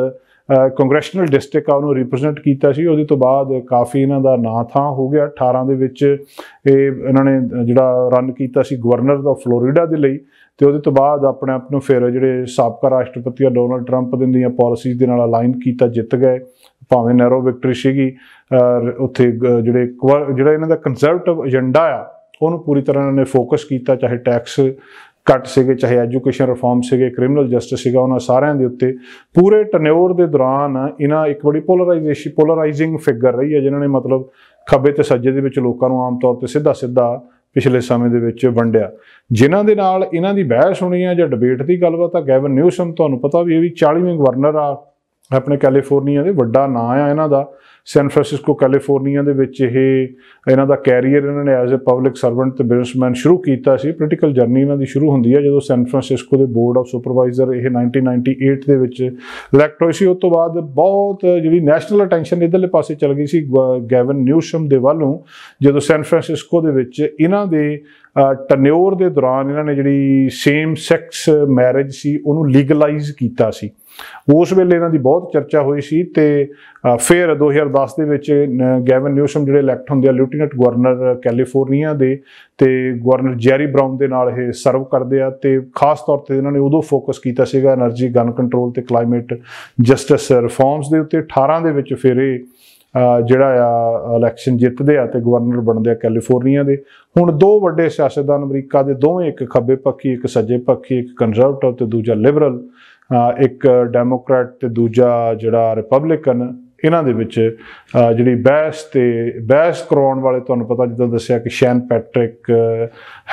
ਕੰਗਰੈਸ਼ਨਲ ਡਿਸਟ੍ਰਿਕਟ ਆ ਉਹਨੂੰ ਰਿਪਰੈਜ਼ੈਂਟ ਕੀਤਾ ਸੀ ਉਹਦੇ ਤੋਂ ਬਾਅਦ ਕਾਫੀ ਇਹਨਾਂ ਦਾ ਨਾਂ ਥਾਂ ਹੋ ਗਿਆ 18 ਦੇ ਵਿੱਚ ਇਹ ਇਹਨਾਂ ਨੇ ਜਿਹੜਾ ਰਨ ਕੀਤਾ ਸੀ ਗਵਰਨਰ ਦਾ ਫਲੋਰੀਡਾ ਦੇ ਲਈ ਤੇ ਉਹਦੇ ਤੋਂ ਬਾਅਦ ਆਪਣੇ ਆਪ ਨੂੰ ਫਿਰ ਜਿਹੜੇ ਸਾਬਕਾ ਰਾਸ਼ਟਰਪਤੀ ਡੋਨਲਡ ਟਰੰਪ ਦੀਆਂ ਪਾਲਿਸੀਜ਼ ਦੇ ਨਾਲ ਅਲਾਈਨ ਕੀਤਾ ਜਿੱਤ ਗਏ ਭਾਵੇਂ ਨੈਰੋ ਵਿਕਟਰੀ ਸੀਗੀ ਉੱਥੇ ਜਿਹੜੇ ਜਿਹੜਾ ਇਹਨਾਂ ਦਾ ਕੰਜ਼ਰਵੇਟਿਵ ਏਜੰਡਾ ਆ ਉਹਨੂੰ ਪੂਰੀ ਤਰ੍ਹਾਂ ਇਹਨਾਂ ਨੇ ਫੋਕਸ ਕੀਤਾ ਚਾਹੇ ਟੈਕਸ ਕੱਟ ਸੀਗੇ ਚਾਹੇ ਐਜੂਕੇਸ਼ਨ ਰਿਫਾਰਮ ਸੀਗੇ ਕ੍ਰਿਮੀਨਲ ਜਸਟਿਸ ਸੀਗਾ ਉਹਨਾਂ ਸਾਰਿਆਂ ਦੇ ਉੱਤੇ ਪੂਰੇ ਟਨਿਓਰ ਦੇ ਦੌਰਾਨ ਇਹਨਾਂ ਇੱਕ ਬੜੀ ਪੋਲਰਾਈਜ਼ੇਸ਼ਨ ਪੋਲਰਾਈਜ਼ਿੰਗ ਫਿਗਰ ਰਹੀ ਹੈ ਜਿਨ੍ਹਾਂ ਨੇ ਮਤਲਬ ਖੱਬੇ ਤੇ ਸੱਜੇ ਦੇ ਵਿੱਚ ਲੋਕਾਂ ਨੂੰ ਆਮ ਤੌਰ ਤੇ ਸਿੱਧਾ ਸਿੱਧਾ ਪਿਛਲੇ ਸਮੇਂ ਦੇ ਵਿੱਚ ਵੰਡਿਆ ਜਿਨ੍ਹਾਂ ਦੇ ਨਾਲ ਇਹਨਾਂ ਦੀ ਬਹਿਸ ਹੋਣੀ ਹੈ ਜਾਂ ਡਿਬੇਟ ਦੀ ਗੱਲਬਾਤ ਆ ਗੈਵਨ ਨਿਊਸਮ ਤੁਹਾਨੂੰ ਪਤਾ ਵੀ ਇਹ ਵੀ 40ਵੇਂ ਗਵਰਨਰ ਆ ਆਪਣੇ ਕੈਲੀਫੋਰਨੀਆ ਦੇ ਵੱਡਾ ਨਾਂ ਆ ਇਹਨਾਂ ਦਾ ਸੈਨ ਫ੍ਰਾਂਸਿਸਕੋ ਕੈਲੀਫੋਰਨੀਆ ਦੇ ਵਿੱਚ ਇਹ ਇਹਨਾਂ ਦਾ ਕੈਰੀਅਰ ਇਹਨਾਂ ਨੇ ਐਜ਼ ਅ ਪਬਲਿਕ ਸਰਵੈਂਟ ਤੇ ਬਿਜ਼ਨਸਮੈਨ ਸ਼ੁਰੂ ਕੀਤਾ ਸੀ ਪੋਲੀਟੀਕਲ ਜਰਨੀ ਇਹਨਾਂ ਦੀ ਸ਼ੁਰੂ ਹੁੰਦੀ ਹੈ ਜਦੋਂ ਸੈਨ ਫ੍ਰਾਂਸਿਸਕੋ ਦੇ ਬੋਰਡ ਆਫ ਸੁਪਰਵਾਈਜ਼ਰ ਇਹ 1998 ਦੇ ਵਿੱਚ ਇਲੈਕਟ ਹੋਏ ਸੀ ਉਸ ਤੋਂ ਬਾਅਦ ਬਹੁਤ ਜਿਹੜੀ ਨੈਸ਼ਨਲ ਅਟੈਂਸ਼ਨ ਇਧਰਲੇ ਪਾਸੇ ਚਲ ਗਈ ਸੀ ਗੈਵਨ ਨਿਊਸ਼ਮ ਦੇ ਵੱਲੋਂ ਜਦੋਂ ਸੈਨ ਫ੍ਰਾਂਸਿਸਕੋ ਦੇ ਵਿੱਚ ਇਹਨਾਂ ਦੇ ਟਨਿਓਰ ਦੇ ਦੌਰਾਨ ਇਹਨਾਂ ਨੇ ਜਿਹੜੀ ਸੇਮ ਸੈਕਸ ਮੈਰਿਜ ਸੀ ਉਹਨੂੰ ਲੀਗਲਾਈਜ਼ ਕੀਤਾ ਸੀ ਉਸ ਵੇਲੇ ਇਹਨਾਂ ਦੀ ਬਹੁਤ ਚਰਚਾ ਹੋਈ ਸੀ ਤੇ ਫਿਰ 2010 ਦੇ ਵਿੱਚ ਗੈਵਨ ਨਿਊਸ਼ਮ ਜਿਹੜੇ ਇਲੈਕਟ ਹੁੰਦੇ ਆ ਲੈਫਟੀਨੈਂਟ ਗਵਰਨਰ ਕੈਲੀਫੋਰਨੀਆ ਦੇ ਤੇ ਗਵਰਨਰ ਜੈਰੀ ਬ੍ਰਾਊਨ ਦੇ ਨਾਲ ਇਹ ਸਰਵ ਕਰਦੇ ਆ ਤੇ ਖਾਸ ਤੌਰ ਤੇ ਇਹਨਾਂ ਨੇ ਉਦੋਂ ਫੋਕਸ ਕੀਤਾ ਸੀਗਾ એનર્ਜੀ ਗਨ ਕੰਟਰੋਲ ਤੇ ਕਲਾਈਮੇਟ ਜਸਟਿਸ ਰਿਫਾਰਮਸ ਦੇ ਉੱਤੇ 18 ਦੇ ਵਿੱਚ ਫਿਰ ਇਹ ਜਿਹੜਾ ਆ ਇਲੈਕਸ਼ਨ ਜਿੱਤਦੇ ਆ ਤੇ ਗਵਰਨਰ ਬਣਦੇ ਆ ਕੈਲੀਫੋਰਨੀਆ ਦੇ ਹੁਣ ਦੋ ਵੱਡੇ ਸਿਆਸਤਦਾਨ ਅਮਰੀਕਾ ਦੇ ਦੋਵੇਂ ਇੱਕ ਖੱਬੇ ਪੱਖੀ ਇੱਕ ਸੱਜੇ ਪੱਖੀ ਇੱਕ ਕੰਜ਼ਰਵੇਟਿਵ ਤੇ ਦੂਜਾ ਲਿਬਰਲ ਇੱਕ ਡੈਮੋਕ੍ਰੈਟ ਤੇ ਦੂਜਾ ਜਿਹੜਾ ਰਿਪਬਲਿਕਨ ਇਹਨਾਂ ਦੇ ਵਿੱਚ ਜਿਹੜੀ ਬਹਿਸ ਤੇ ਬਹਿਸ ਕਰਾਉਣ ਵਾਲੇ ਤੁਹਾਨੂੰ ਪਤਾ ਜਿੱਦਾਂ ਦੱਸਿਆ ਕਿ Sean Patrick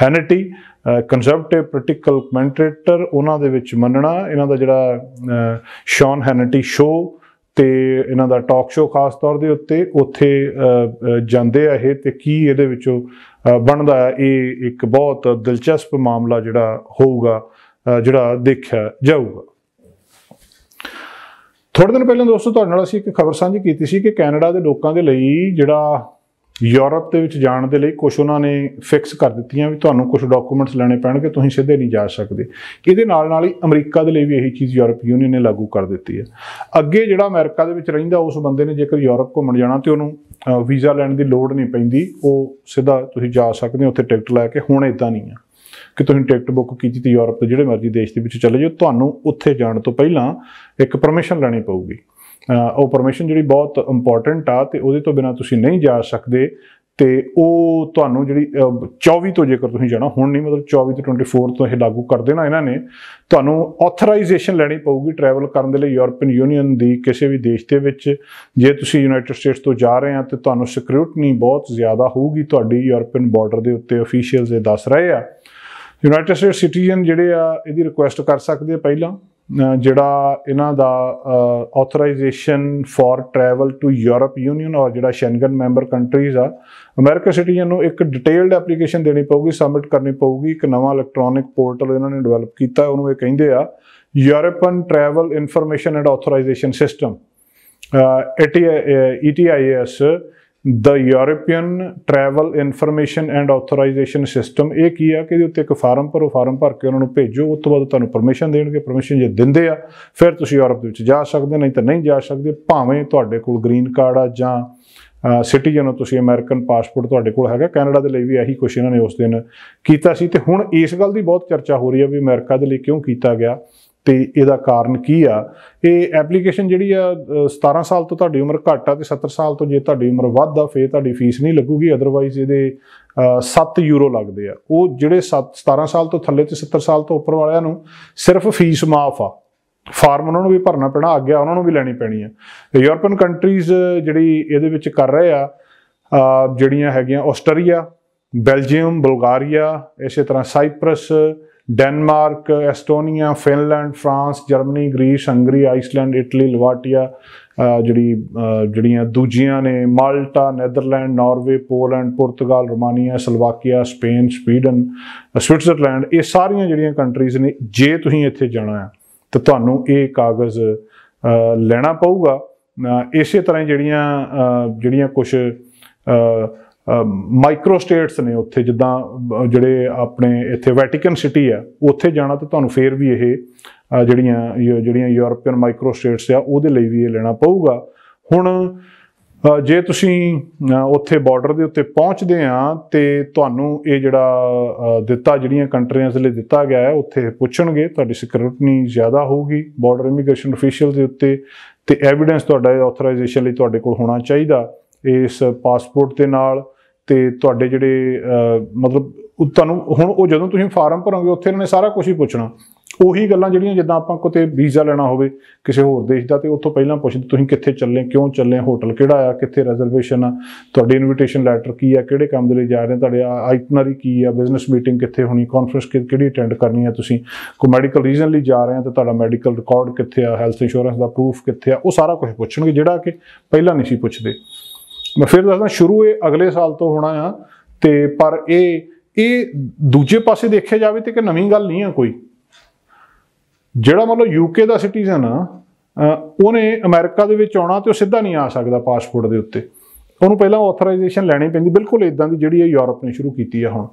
Hannity conservative political commentator ਉਹਨਾਂ ਦੇ ਵਿੱਚ ਮੰਨਣਾ ਇਹਨਾਂ ਦਾ ਜਿਹੜਾ ਸ਼ੌਨ ਹੈਨਟੀ ਸ਼ੋ ਤੇ ਇਹਨਾਂ ਦਾ ਟਾਕ ਸ਼ੋਅ ਖਾਸ ਤੌਰ ਦੇ ਉੱਤੇ ਉੱਥੇ ਜਾਂਦੇ ਆ ਇਹ ਤੇ ਕੀ ਇਹਦੇ ਵਿੱਚੋਂ ਬਣਦਾ ਹੈ ਇਹ ਇੱਕ ਬਹੁਤ ਦਿਲਚਸਪ ਮਾਮਲਾ ਜਿਹੜਾ ਹੋਊਗਾ ਜਿਹੜਾ ਦੇਖਿਆ ਜਾਊਗਾ ਥੋੜੇ ਦਿਨ ਪਹਿਲਾਂ ਦੋਸਤੋ ਤੁਹਾਡੇ ਨਾਲ ਅਸੀਂ ਇੱਕ ਖਬਰ ਸਾਂਝੀ ਕੀਤੀ ਸੀ ਕਿ ਕੈਨੇਡਾ ਦੇ ਲੋਕਾਂ ਦੇ ਲਈ ਜਿਹੜਾ ਯੂਰਪ ਦੇ ਵਿੱਚ ਜਾਣ ਦੇ ਲਈ ਕੁਝ ਉਹਨਾਂ ਨੇ ਫਿਕਸ ਕਰ ਦਿੱਤੀਆਂ ਵੀ ਤੁਹਾਨੂੰ ਕੁਝ ਡਾਕੂਮੈਂਟਸ ਲੈਣੇ ਪੈਣਗੇ ਤੁਸੀਂ ਸਿੱਧੇ ਨਹੀਂ ਜਾ ਸਕਦੇ ਇਹਦੇ ਨਾਲ ਨਾਲ ਹੀ ਅਮਰੀਕਾ ਦੇ ਲਈ ਵੀ ਇਹੀ ਚੀਜ਼ ਯੂਰਪ ਯੂਨੀਅਨ ਨੇ ਲਾਗੂ ਕਰ ਦਿੱਤੀ ਹੈ ਅੱਗੇ ਜਿਹੜਾ ਅਮਰੀਕਾ ਦੇ ਵਿੱਚ ਰਹਿੰਦਾ ਉਸ ਬੰਦੇ ਨੇ ਜੇਕਰ ਯੂਰਪ ਘੁੰਮਣ ਜਾਣਾ ਤੇ ਉਹਨੂੰ ਵੀਜ਼ਾ ਲੈਣ ਦੀ ਲੋੜ ਨਹੀਂ ਪੈਂਦੀ ਉਹ ਸਿੱਧਾ ਤੁਸੀਂ ਜਾ ਸਕਦੇ ਹੋ ਉੱਥੇ ਟਿਕਟ ਲੈ ਕੇ ਹੁਣ ਇਦਾਂ ਨਹੀਂ ਹੈ ਕਿ ਤੁਸੀਂ ਟਿਕਟ ਬੁੱਕ ਕੀਤੀ ਤੇ ਯੂਰਪ ਦੇ ਜਿਹੜੇ ਮਰਜ਼ੀ ਦੇਸ਼ ਦੇ ਵਿੱਚ ਚਲੇ ਜਾਓ ਤੁਹਾਨੂੰ ਉੱਥੇ ਜਾਣ ਤੋਂ ਪਹਿਲਾਂ ਇੱਕ ਪਰਮਿਸ਼ਨ ਲੈਣੀ ਪਊਗੀ ਉਹ ਪਰਮਿਸ਼ਨ ਜਿਹੜੀ ਬਹੁਤ ਇੰਪੋਰਟੈਂਟ ਆ ਤੇ ਉਹਦੇ ਤੋਂ ਬਿਨਾ ਤੁਸੀਂ ਨਹੀਂ ਜਾ ਸਕਦੇ ਤੇ ਉਹ ਤੁਹਾਨੂੰ ਜਿਹੜੀ 24 ਤੋਂ ਜੇਕਰ ਤੁਸੀਂ ਜਾਣਾ ਹੁਣ ਨਹੀਂ ਮਤਲਬ 24 ਤੋਂ 24 ਤੋਂ ਇਹ ਲਾਗੂ ਕਰ ਦੇਣਾ ਇਹਨਾਂ ਨੇ ਤੁਹਾਨੂੰ ਆਥੋਰਾਈਜੇਸ਼ਨ ਲੈਣੀ ਪਊਗੀ ਟਰੈਵਲ ਕਰਨ ਦੇ ਲਈ ਯੂਰਪੀਅਨ ਯੂਨੀਅਨ ਦੀ ਕਿਸੇ ਵੀ ਦੇਸ਼ ਦੇ ਵਿੱਚ ਜੇ ਤੁਸੀਂ ਯੂਨਾਈਟਿਡ ਸਟੇਟਸ ਤੋਂ ਜਾ ਰਹੇ ਆ ਤੇ ਤੁਹਾਨੂੰ ਸਿਕਿਉਰਿਟੀ ਬਹੁਤ ਜ਼ਿਆਦਾ ਹੋਊਗੀ ਤੁਹਾਡੀ ਯੂਰਪੀਅਨ ਬਾਰਡਰ ਦੇ ਉੱਤੇ ਅਫੀਸ਼ੀਅਲਸ ਇਹ ਦੱਸ ਰਹੇ ਆ ਯੂਨਾਈਟਿਡ ਸਟੇਟ ਸਿਟੀਜ਼ਨ ਜਿਹੜੇ ਆ ਇਹਦੀ ਰਿਕੁਐਸਟ ਕਰ ਸਕਦੇ ਆ ਪਹਿਲਾਂ ਜਿਹੜਾ ਇਹਨਾਂ ਦਾ authorization for travel to Europe union ਔਰ ਜਿਹੜਾ ਸ਼ੈਂਗਨ ਮੈਂਬਰ ਕੰਟਰੀਜ਼ ਆ ਅਮਰੀਕਾ ਸਿਟੀਜ਼ਨ ਨੂੰ ਇੱਕ ਡਿਟੇਲਡ ਐਪਲੀਕੇਸ਼ਨ ਦੇਣੀ ਪਊਗੀ ਸਬਮਿਟ ਕਰਨੀ ਪਊਗੀ ਇੱਕ ਨਵਾਂ ਇਲੈਕਟ੍ਰੋਨਿਕ ਪੋਰਟਲ ਇਹਨਾਂ ਨੇ ਡਿਵੈਲਪ ਕੀਤਾ ਉਹਨੂੰ ਇਹ ਕਹਿੰਦੇ ਆ European travel information and authorization system ETIAS the European travel information and authorization system ਇਹ ਕੀ ਆ ਕਿ ਇਹਦੇ ਉੱਤੇ ਇੱਕ ਫਾਰਮ ਭਰੋ ਫਾਰਮ ਭਰ ਕੇ ਉਹਨਾਂ ਨੂੰ ਭੇਜੋ ਉਸ ਤੋਂ ਬਾਅਦ ਤੁਹਾਨੂੰ ਪਰਮਿਸ਼ਨ ਦੇਣਗੇ ਪਰਮਿਸ਼ਨ ਜੇ ਦਿੰਦੇ ਆ ਫਿਰ ਤੁਸੀਂ ਯੂਰਪ ਦੇ ਵਿੱਚ ਜਾ ਸਕਦੇ ਨਹੀਂ ਤਾਂ ਨਹੀਂ ਜਾ ਸਕਦੇ ਭਾਵੇਂ ਤੁਹਾਡੇ ਕੋਲ ਗ੍ਰੀਨ ਕਾਰਡ ਆ ਜਾਂ ਸਿਟੀਜ਼ਨ ਹੋ ਤੁਸੀਂ ਅਮਰੀਕਨ ਪਾਸਪੋਰਟ ਤੁਹਾਡੇ ਕੋਲ ਹੈਗਾ ਕੈਨੇਡਾ ਦੇ ਲਈ ਵੀ ਇਹੀ ਕੁਝ ਇਹਨਾਂ ਨੇ ਉਸ ਦਿਨ ਕੀਤਾ ਸੀ ਤੇ ਹੁਣ ਇਸ ਗੱਲ ਦੀ ਬਹੁਤ ਚਰਚਾ ਹੋ ਰਹੀ ਹੈ ਵੀ ਅਮਰੀਕਾ ਦੇ ਲਈ ਕਿਉਂ ਕੀਤਾ ਗਿਆ ਤੇ ਇਹਦਾ ਕਾਰਨ ਕੀ ਆ ਇਹ ਐਪਲੀਕੇਸ਼ਨ ਜਿਹੜੀ ਆ 17 ਸਾਲ ਤੋਂ ਤੁਹਾਡੀ ਉਮਰ ਘੱਟ ਆ ਤੇ 70 ਸਾਲ ਤੋਂ ਜੇ ਤੁਹਾਡੀ ਉਮਰ ਵੱਧ ਆ ਫੇਰ ਤੁਹਾਡੀ ਫੀਸ ਨਹੀਂ ਲੱਗੂਗੀ ਅਦਰਵਾਈਜ਼ ਇਹਦੇ 7 ਯੂਰੋ ਲੱਗਦੇ ਆ ਉਹ ਜਿਹੜੇ 17 ਸਾਲ ਤੋਂ ਥੱਲੇ ਤੇ 70 ਸਾਲ ਤੋਂ ਉੱਪਰ ਵਾਲਿਆਂ ਨੂੰ ਸਿਰਫ ਫੀਸ ਮਾਫ ਆ ਫਾਰਮ ਉਹਨਾਂ ਨੂੰ ਵੀ ਭਰਨਾ ਪੈਣਾ ਅੱਗੇ ਉਹਨਾਂ ਨੂੰ ਵੀ ਲੈਣੀ ਪੈਣੀ ਆ ਯੂਰਪੀਅਨ ਕੰਟਰੀਜ਼ ਜਿਹੜੀ ਇਹਦੇ ਵਿੱਚ ਕਰ ਰਹੇ ਆ ਜਿਹੜੀਆਂ ਹੈਗੀਆਂ ਆਸਟਰੀਆ ਬੈਲਜੀਅਮ ਬੁਲਗਾਰੀਆ ਇਸੇ ਤਰ੍ਹਾਂ Cyprus Denmark Estonia Finland France Germany Greece Hungary Iceland Italy Latvia ਜਿਹੜੀ ਜਿਹੜੀਆਂ ਦੂਜੀਆਂ ਨੇ Malta Netherland Norway Poland Portugal Romania Slovakia Spain Sweden Switzerland ਇਹ ਸਾਰੀਆਂ ਜਿਹੜੀਆਂ ਕੰਟਰੀਜ਼ ਨੇ ਜੇ ਤੁਸੀਂ ਇੱਥੇ ਜਾਣਾ ਹੈ ਤਾਂ ਤੁਹਾਨੂੰ ਇਹ ਕਾਗਜ਼ ਲੈਣਾ ਪਊਗਾ ਇਸੇ ਤਰ੍ਹਾਂ ਜਿਹੜੀਆਂ ਜਿਹੜੀਆਂ ਕੁਝ ਮਾਈਕਰੋ ਸਟੇਟਸ ਨੇ ਉੱਥੇ ਜਿੱਦਾਂ ਜਿਹੜੇ ਆਪਣੇ ਇੱਥੇ ਵੈਟਿਕਨ ਸਿਟੀ ਆ ਉੱਥੇ ਜਾਣਾ ਤਾਂ ਤੁਹਾਨੂੰ ਫੇਰ ਵੀ ਇਹ ਜਿਹੜੀਆਂ ਜਿਹੜੀਆਂ ਯੂਰੋਪੀਅਨ ਮਾਈਕਰੋ ਸਟੇਟਸ ਆ ਉਹਦੇ ਲਈ ਵੀ ਇਹ ਲੈਣਾ ਪਊਗਾ ਹੁਣ ਜੇ ਤੁਸੀਂ ਉੱਥੇ ਬਾਰਡਰ ਦੇ ਉੱਤੇ ਪਹੁੰਚਦੇ ਆ ਤੇ ਤੁਹਾਨੂੰ ਇਹ ਜਿਹੜਾ ਦਿੱਤਾ ਜਿਹੜੀਆਂ ਕੰਟਰੀਆਂ ਦੇ ਲਈ ਦਿੱਤਾ ਗਿਆ ਹੈ ਉੱਥੇ ਪੁੱਛਣਗੇ ਤੁਹਾਡੀ ਸਿਕਿਉਰਿਟੀ ਜ਼ਿਆਦਾ ਹੋਊਗੀ ਬਾਰਡਰ ਇਮੀਗ੍ਰੇਸ਼ਨ ਅਫੀਸ਼ੀਅਲ ਦੇ ਉੱਤੇ ਤੇ ਐਵੀਡੈਂਸ ਤੁਹਾਡਾ ਆਥੋਰਾਈਜੇਸ਼ਨ ਲਈ ਤੁਹਾਡੇ ਕੋਲ ਹੋਣਾ ਚਾਹੀਦਾ ਇਸ ਪਾਸਪੋਰਟ ਦੇ ਨਾਲ ਤੇ ਤੁਹਾਡੇ ਜਿਹੜੇ ਮਤਲਬ ਤੁਹਾਨੂੰ ਹੁਣ ਉਹ ਜਦੋਂ ਤੁਸੀਂ ਫਾਰਮ ਭਰੋਗੇ ਉੱਥੇ ਇਹਨਾਂ ਨੇ ਸਾਰਾ ਕੁਝ ਹੀ ਪੁੱਛਣਾ ਉਹੀ ਗੱਲਾਂ ਜਿਹੜੀਆਂ ਜਿੱਦਾਂ ਆਪਾਂ ਕੋਤੇ ਵੀਜ਼ਾ ਲੈਣਾ ਹੋਵੇ ਕਿਸੇ ਹੋਰ ਦੇਸ਼ ਦਾ ਤੇ ਉੱਥੋਂ ਪਹਿਲਾਂ ਪੁੱਛਦੇ ਤੁਸੀਂ ਕਿੱਥੇ ਚੱਲੇ ਕਿਉਂ ਚੱਲੇ ਹੋਟਲ ਕਿਹੜਾ ਆ ਕਿੱਥੇ ਰਿਜ਼ਰਵੇਸ਼ਨ ਆ ਤੁਹਾਡੀ ਇਨਵੀਟੇਸ਼ਨ ਲੈਟਰ ਕੀ ਆ ਕਿਹੜੇ ਕੰਮ ਦੇ ਲਈ ਜਾ ਰਹੇ ਤੁਹਾਡੇ ਆਈਟਨਰੀ ਕੀ ਆ ਬਿਜ਼ਨਸ ਮੀਟਿੰਗ ਕਿੱਥੇ ਹੋਣੀ ਕਾਨਫਰੰਸ ਕਿਹੜੀ ਅਟੈਂਡ ਕਰਨੀ ਆ ਤੁਸੀਂ ਕੋ ਮੈਡੀਕਲ ਰੀਜ਼ਨ ਲਈ ਜਾ ਰਹੇ ਆ ਤੇ ਤੁਹਾਡਾ ਮੈਡੀਕਲ ਰਿਕਾਰਡ ਕਿੱਥੇ ਆ ਹੈਲਥ ਇੰਸ਼ੋਰੈਂਸ ਦਾ ਪ੍ਰੂਫ ਕਿੱਥੇ ਆ ਉਹ ਸਾਰਾ ਕੁਝ ਪੁੱਛਣਗੇ ਜਿਹੜਾ ਕਿ ਪਹਿਲਾਂ ਨਹੀਂ ਸੀ ਪੁੱਛਦੇ ਮੈਂ ਫਿਰ ਦੱਸਦਾ ਸ਼ੁਰੂ ਇਹ ਅਗਲੇ ਸਾਲ ਤੋਂ ਹੋਣਾ ਆ ਤੇ ਪਰ ਇਹ ਇਹ ਦੂਜੇ ਪਾਸੇ ਦੇਖਿਆ ਜਾਵੇ ਤੇ ਕਿ ਨਵੀਂ ਗੱਲ ਨਹੀਂ ਆ ਕੋਈ ਜਿਹੜਾ ਮਤਲਬ ਯੂਕੇ ਦਾ ਸਿਟੀਜ਼ਨ ਆ ਉਹਨੇ ਅਮਰੀਕਾ ਦੇ ਵਿੱਚ ਆਉਣਾ ਤੇ ਉਹ ਸਿੱਧਾ ਨਹੀਂ ਆ ਸਕਦਾ ਪਾਸਪੋਰਟ ਦੇ ਉੱਤੇ ਉਹਨੂੰ ਪਹਿਲਾਂ ਆਥੋਰਾਈਜੇਸ਼ਨ ਲੈਣੀ ਪੈਂਦੀ ਬਿਲਕੁਲ ਇਦਾਂ ਦੀ ਜਿਹੜੀ ਇਹ ਯੂਰਪ ਨੇ ਸ਼ੁਰੂ ਕੀਤੀ ਆ ਹੁਣ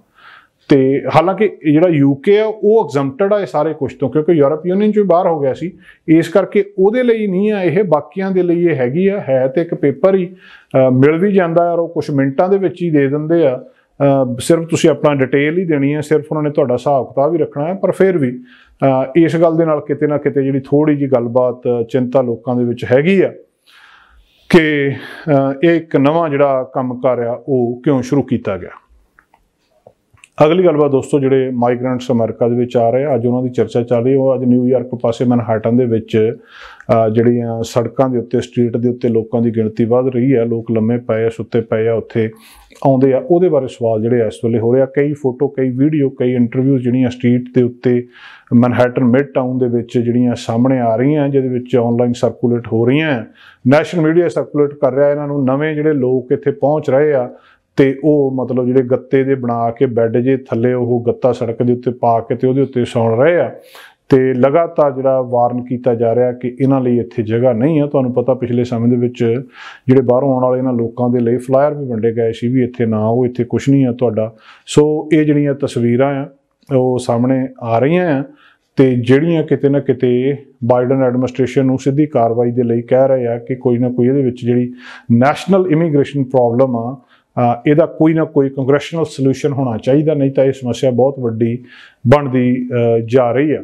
ਤੇ ਹਾਲਾਂਕਿ ਜਿਹੜਾ ਯੂਕੇ ਆ ਉਹ ਐਗਜ਼ੈਂਪਟਡ ਆ ਇਹ ਸਾਰੇ ਕੁਝ ਤੋਂ ਕਿਉਂਕਿ ਯੂਰਪ ਯੂਨੀਅਨ ਚੋਂ ਬਾਹਰ ਹੋ ਗਿਆ ਸੀ ਇਸ ਕਰਕੇ ਉਹਦੇ ਲਈ ਨਹੀਂ ਆ ਇਹ ਬਾਕੀਆਂ ਦੇ ਲਈ ਇਹ ਹੈਗੀ ਆ ਹੈ ਤੇ ਇੱਕ ਪੇਪਰ ਹੀ ਮਿਲ ਵੀ ਜਾਂਦਾ ਔਰ ਉਹ ਕੁਝ ਮਿੰਟਾਂ ਦੇ ਵਿੱਚ ਹੀ ਦੇ ਦਿੰਦੇ ਆ ਸਿਰਫ ਤੁਸੀਂ ਆਪਣਾ ਡਿਟੇਲ ਹੀ ਦੇਣੀ ਹੈ ਸਿਰਫ ਉਹਨਾਂ ਨੇ ਤੁਹਾਡਾ ਹਿਸਾਬ ਕਿਤਾਬ ਹੀ ਰੱਖਣਾ ਹੈ ਪਰ ਫਿਰ ਵੀ ਇਸ ਗੱਲ ਦੇ ਨਾਲ ਕਿਤੇ ਨਾ ਕਿਤੇ ਜਿਹੜੀ ਥੋੜੀ ਜੀ ਗੱਲਬਾਤ ਚਿੰਤਾ ਲੋਕਾਂ ਦੇ ਵਿੱਚ ਹੈਗੀ ਆ ਕਿ ਇਹ ਇੱਕ ਨਵਾਂ ਜਿਹੜਾ ਕੰਮ ਕਰ ਰਿਹਾ ਉਹ ਕਿਉਂ ਸ਼ੁਰੂ ਕੀਤਾ ਗਿਆ ਅਗਲੀ ਗੱਲਬਾਤ ਦੋਸਤੋ ਜਿਹੜੇ ਮਾਈਗ੍ਰੈਂਟਸ ਅਮਰੀਕਾ ਦੇ ਵਿੱਚ ਆ ਰਹੇ ਆ ਅੱਜ ਉਹਨਾਂ ਦੀ ਚਰਚਾ ਚੱਲ ਰਹੀ ਉਹ ਅੱਜ ਨਿਊਯਾਰਕ ਪਾਸੇ ਮਨਹਾਟਨ ਦੇ ਵਿੱਚ ਜਿਹੜੀਆਂ ਸੜਕਾਂ ਦੇ ਉੱਤੇ ਸਟਰੀਟ ਦੇ ਉੱਤੇ ਲੋਕਾਂ ਦੀ ਗਿਣਤੀ ਵੱਧ ਰਹੀ ਹੈ ਲੋਕ ਲੰਮੇ ਪਏ ਆ ਸੁੱਤੇ ਪਏ ਆ ਉੱਥੇ ਆਉਂਦੇ ਆ ਉਹਦੇ ਬਾਰੇ ਸਵਾਲ ਜਿਹੜੇ ਇਸ ਵੇਲੇ ਹੋ ਰਿਹਾ ਕਈ ਫੋਟੋ ਕਈ ਵੀਡੀਓ ਕਈ ਇੰਟਰਵਿਊ ਜਿਹੜੀਆਂ ਸਟਰੀਟ ਦੇ ਉੱਤੇ ਮਨਹੈਟਨ ਮਿਡ ਟਾਊਨ ਦੇ ਵਿੱਚ ਜਿਹੜੀਆਂ ਸਾਹਮਣੇ ਆ ਰਹੀਆਂ ਜਿਹਦੇ ਵਿੱਚ ਆਨਲਾਈਨ ਸਰਕੂਲੇਟ ਹੋ ਰਹੀਆਂ ਨੈਸ਼ਨਲ ਮੀਡੀਆ ਸਰਕੂਲੇਟ ਕਰ ਰਿਹਾ ਇਹਨਾਂ ਨੂੰ ਨਵੇਂ ਜਿਹੜੇ ਲੋਕ ਇੱਥੇ ਪਹੁੰਚ ਰਹੇ ਆ ਤੇ ਉਹ ਮਤਲਬ ਜਿਹੜੇ ਗੱਤੇ ਦੇ ਬਣਾ ਕੇ ਬੈੱਡ ਜੇ ਥੱਲੇ ਉਹ ਗੱਤਾ ਸੜਕ ਦੇ ਉੱਤੇ ਪਾ ਕੇ ਤੇ ਉਹਦੇ ਉੱਤੇ ਸੌਣ ਰਹੇ ਆ ਤੇ ਲਗਾਤਾਰ ਜਿਹੜਾ ਵਾਰਨ ਕੀਤਾ ਜਾ ਰਿਹਾ ਕਿ ਇਹਨਾਂ ਲਈ ਇੱਥੇ ਜਗ੍ਹਾ ਨਹੀਂ ਹੈ ਤੁਹਾਨੂੰ ਪਤਾ ਪਿਛਲੇ ਸਮੇਂ ਦੇ ਵਿੱਚ ਜਿਹੜੇ ਬਾਹਰੋਂ ਆਉਣ ਵਾਲੇ ਇਹਨਾਂ ਲੋਕਾਂ ਦੇ ਲਈ ਫਲਾਇਰ ਵੀ ਵੰਡੇ ਗਏ ਸੀ ਵੀ ਇੱਥੇ ਨਾ ਉਹ ਇੱਥੇ ਕੁਝ ਨਹੀਂ ਆ ਤੁਹਾਡਾ ਸੋ ਇਹ ਜਿਹੜੀਆਂ ਤਸਵੀਰਾਂ ਆ ਉਹ ਸਾਹਮਣੇ ਆ ਰਹੀਆਂ ਆ ਤੇ ਜਿਹੜੀਆਂ ਕਿਤੇ ਨਾ ਕਿਤੇ ਬਾਈਡਨ ਐਡਮਿਨਿਸਟ੍ਰੇਸ਼ਨ ਨੂੰ ਸਿੱਧੀ ਕਾਰਵਾਈ ਦੇ ਲਈ ਕਹਿ ਰਹੇ ਆ ਕਿ ਕੋਈ ਨਾ ਕੋਈ ਇਹਦੇ ਵਿੱਚ ਜਿਹੜੀ ਨੈਸ਼ਨਲ ਇਮੀਗ੍ਰੇਸ਼ਨ ਪ੍ਰੋਬਲਮ ਆ ਇਹਦਾ ਕੋਈ ਨਾ ਕੋਈ ਕੰਗਰੈਸ਼ਨਲ ਸੋਲੂਸ਼ਨ ਹੋਣਾ ਚਾਹੀਦਾ ਨਹੀਂ ਤਾਂ ਇਹ ਸਮੱਸਿਆ ਬਹੁਤ ਵੱਡੀ ਬਣਦੀ ਜਾ ਰਹੀ ਆ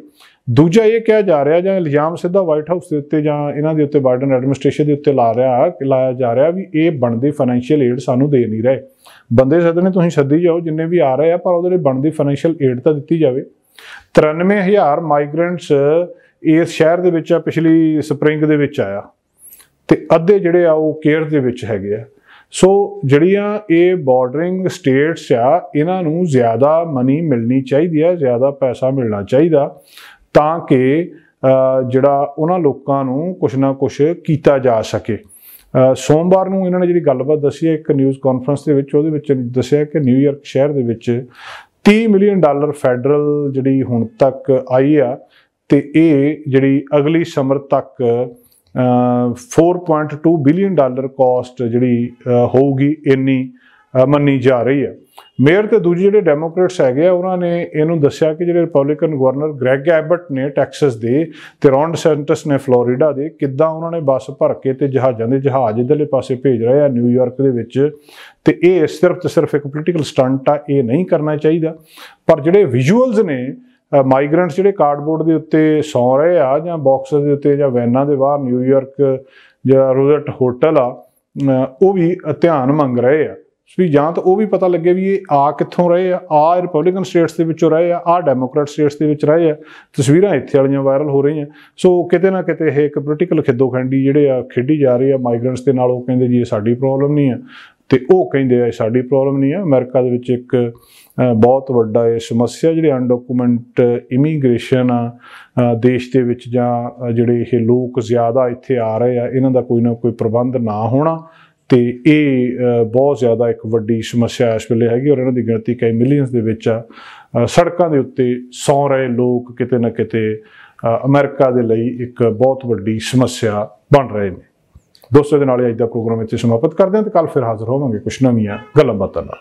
ਦੂਜਾ ਇਹ ਕਿਹਾ ਜਾ ਰਿਹਾ ਜਾਂ ਇਲਜ਼ਾਮ ਸਿੱਧਾ ਵਾਈਟ ਹਾਊਸ ਦੇ ਉੱਤੇ ਜਾਂ ਇਹਨਾਂ ਦੇ ਉੱਤੇ ਬਾਈਡਨ ਐਡਮਿਨਿਸਟ੍ਰੇਸ਼ਨ ਦੇ ਉੱਤੇ ਲਾ ਰਿਹਾ ਕਿ ਲਾਇਆ ਜਾ ਰਿਹਾ ਵੀ ਇਹ ਬਣਦੇ ਫਾਈਨੈਂਸ਼ੀਅਲ ਏਡ ਸਾਨੂੰ ਦੇ ਨਹੀਂ ਰਹੇ ਬੰਦੇ ਨੇ ਤੁਸੀਂ ਸੱਦੀ ਜਾਓ ਜਿੰਨੇ ਵੀ ਆ ਰਹੇ ਆ ਪਰ ਉਹਦੇ ਲਈ ਬਣਦੀ ਫਾਈਨੈਂਸ਼ੀਅਲ ਏਡ ਤਾਂ ਦਿੱਤੀ ਜਾਵੇ 93000 ਮਾਈਗ੍ਰੈਂਟਸ ਇਸ ਸ਼ਹਿਰ ਦੇ ਵਿੱਚ ਆ ਪਿਛਲੀ ਸਪ੍ਰਿੰਗ ਦੇ ਵਿੱਚ ਆਇਆ ਤੇ ਅੱਧੇ ਜਿਹੜੇ ਆ ਉਹ ਕੇਅਰ ਦੇ ਵਿੱਚ ਹੈਗੇ ਆ ਸੋ ਜਿਹੜੀਆਂ ਇਹ ਬਾਰਡਰਿੰਗ ਸਟੇਟਸ ਆ ਇਹਨਾਂ ਨੂੰ ਜ਼ਿਆਦਾ ਮਨੀ ਮਿਲਣੀ ਚਾਹੀਦੀ ਆ ਜ਼ਿਆਦਾ ਪੈਸਾ ਮਿਲਣਾ ਚਾਹੀਦਾ ਤਾਂ ਕਿ ਜਿਹੜਾ ਉਹਨਾਂ ਲੋਕਾਂ ਨੂੰ ਕੁਛ ਨਾ ਕੁਛ ਕੀਤਾ ਜਾ ਸਕੇ ਸੋਮਵਾਰ ਨੂੰ ਇਹਨਾਂ ਨੇ ਜਿਹੜੀ ਗੱਲਬਾਤ ਦੱਸੀ ਹੈ ਇੱਕ ਨਿਊਜ਼ ਕਾਨਫਰੰਸ ਦੇ ਵਿੱਚ ਉਹਦੇ ਵਿੱਚ ਦੱਸਿਆ ਕਿ ਨਿਊਯਾਰਕ ਸ਼ਹਿਰ ਦੇ ਵਿੱਚ 30 ਮਿਲੀਅਨ ਡਾਲਰ ਫੈਡਰਲ ਜਿਹੜੀ ਹੁਣ ਤੱਕ ਆਈ ਆ ਤੇ ਇਹ ਜਿਹੜੀ ਅਗਲੀ ਸਮਰ ਤੱਕ 4.2 ਬਿਲੀਅਨ ਡਾਲਰ ਕਾਸਟ ਜਿਹੜੀ ਹੋਊਗੀ ਇੰਨੀ ਮੰਨੀ ਜਾ ਰਹੀ ਹੈ ਮੇਅਰ ਤੇ ਦੂਜੇ ਜਿਹੜੇ ਡੈਮੋਕ੍ਰੇਟਸ ਹੈਗੇ ਆ ਉਹਨਾਂ ਨੇ ਇਹਨੂੰ ਦੱਸਿਆ ਕਿ ਜਿਹੜੇ ਰਿਪਬਲਿਕਨ ਗਵਰਨਰ ਗ੍ਰੈਗ ਐਬਟ ਨੇ ਟੈਕਸਸ ਦੇ ਤੇ ਰੌਂਡ ਸੈਂਟਸ ਨੇ ਫਲੋਰੀਡਾ ਦੇ ਕਿੱਦਾਂ ਉਹਨਾਂ ਨੇ ਬੱਸ ਭਰ ਕੇ ਤੇ ਜਹਾਜ਼ਾਂ ਦੇ ਜਹਾਜ਼ ਇਧਰਲੇ ਪਾਸੇ ਭੇਜ ਰਹੇ ਆ ਨਿਊਯਾਰਕ ਦੇ ਵਿੱਚ ਤੇ ਇਹ ਸਿਰਫ ਤੇ ਸਿਰਫ ਇੱਕ ਪੋਲੀਟੀਕਲ ਸਟੰਟ ਆ ਇਹ ਨਹੀਂ ਕਰਨਾ ਚਾਹੀਦਾ ਪਰ ਜਿਹੜੇ ਵਿਜ਼ੂਅਲਸ ਨੇ ਮਾਈਗ੍ਰੈਂਟਸ ਜਿਹੜੇ ਕਾਰਡਬੋਰਡ ਦੇ ਉੱਤੇ ਸੌਂ ਰਹੇ ਆ ਜਾਂ ਬਾਕਸ ਦੇ ਉੱਤੇ ਜਾਂ ਵੈਨਾਂ ਦੇ ਬਾਹਰ ਨਿਊਯਾਰਕ ਜਿਹੜਾ ਰੋਜ਼ਟ ਹੋਟਲ ਆ ਉਹ ਵੀ ਧਿਆਨ ਮੰਗ ਰਹੇ ਆ ਵੀ ਜਾਂ ਤਾਂ ਉਹ ਵੀ ਪਤਾ ਲੱਗੇ ਵੀ ਇਹ ਆ ਕਿੱਥੋਂ ਰਹੇ ਆ ਆ ਰਿਪਬਲਿਕਨ ਸਟੇਟਸ ਦੇ ਵਿੱਚੋਂ ਰਹੇ ਆ ਆ ਡੈਮੋਕ੍ਰੈਟ ਸਟੇਟਸ ਦੇ ਵਿੱਚ ਰਹੇ ਆ ਤਸਵੀਰਾਂ ਇੱਥੇ ਵਾਲੀਆਂ ਵਾਇਰਲ ਹੋ ਰਹੀਆਂ ਸੋ ਕਿਤੇ ਨਾ ਕਿਤੇ ਇਹ ਇੱਕ ਪੋਲੀਟੀਕਲ ਖਿੱਦੋਖੰਡੀ ਜਿਹੜੇ ਆ ਖੇਡੀ ਜਾ ਰਹੀ ਆ ਮਾਈਗ੍ਰੈਂਟਸ ਦੇ ਨਾਲ ਉਹ ਕਹਿੰਦੇ ਜੀ ਇਹ ਸਾਡੀ ਪ੍ਰੋਬਲਮ ਨਹੀਂ ਆ ਤੇ ਉਹ ਕਹਿੰਦੇ ਆ ਸਾਡੀ ਪ੍ਰੋਬਲਮ ਨਹੀਂ ਆ ਅਮਰੀਕਾ ਦੇ ਵਿੱਚ ਇੱਕ ਬਹੁਤ ਵੱਡਾ ਇਹ ਸਮੱਸਿਆ ਜਿਹੜੀ ਅਨਡਾਕੂਮੈਂਟ ਇਮੀਗ੍ਰੇਸ਼ਨ ਆ ਦੇਸ਼ ਦੇ ਵਿੱਚ ਜਾਂ ਜਿਹੜੇ ਇਹ ਲੋਕ ਜ਼ਿਆਦਾ ਇੱਥੇ ਆ ਰਹੇ ਆ ਇਹਨਾਂ ਦਾ ਕੋਈ ਨਾ ਕੋਈ ਪ੍ਰਬੰਧ ਨਾ ਹੋਣਾ ਤੇ ਇਹ ਬਹੁਤ ਜ਼ਿਆਦਾ ਇੱਕ ਵੱਡੀ ਸਮੱਸਿਆ ਇਸ ਵੇਲੇ ਹੈਗੀ ਔਰ ਇਹਨਾਂ ਦੀ ਗਿਣਤੀ ਕਈ ਮਿਲੀਅਨਸ ਦੇ ਵਿੱਚ ਆ ਸੜਕਾਂ ਦੇ ਉੱਤੇ ਸੌ ਰਹੇ ਲੋਕ ਕਿਤੇ ਨਾ ਕਿਤੇ ਅਮਰੀਕਾ ਦੇ ਲਈ ਇੱਕ ਬਹੁਤ ਵੱਡੀ ਸਮੱਸਿਆ ਬਣ ਰਹੇ ਨੇ ਦੋਸਤੋ ਦੇ ਨਾਲ ਅੱਜ ਦਾ ਪ੍ਰੋਗਰਾਮ ਇੱਥੇ ਸਮਾਪਤ ਕਰਦੇ ਹਾਂ ਤੇ ਕੱਲ ਫਿਰ ਹਾਜ਼ਰ ਹੋਵਾਂਗੇ ਕੁਝ ਨਵੀਆਂ ਗੱਲਾਂ ਬਾਤਾਂ ਨਾਲ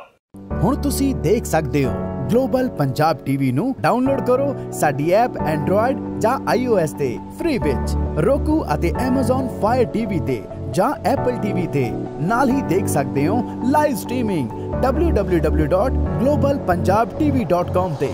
ਹੁਣ ਤੁਸੀਂ ਦੇਖ ਸਕਦੇ ਹੋ ਗਲੋਬਲ ਪੰਜਾਬ ਟੀਵੀ ਨੂੰ ਡਾਊਨਲੋਡ ਕਰੋ ਸਾਡੀ ਐਪ ਐਂਡਰੋਇਡ ਜਾਂ ਆਈਓਐਸ ਤੇ ਫ੍ਰੀ ਵਿੱਚ ਰੋਕੂ ਅਤੇ ਐਮਾਜ਼ਾਨ ਫਾਇਰ ਟੀਵੀ ਤੇ ਜਾਂ ਐਪਲ ਟੀਵੀ ਤੇ ਨਾਲ ਹੀ ਦੇਖ ਸਕਦੇ ਹੋ ਲਾਈਵ ਸਟ੍ਰੀਮਿੰਗ www.globalpunjabtv.com ਤੇ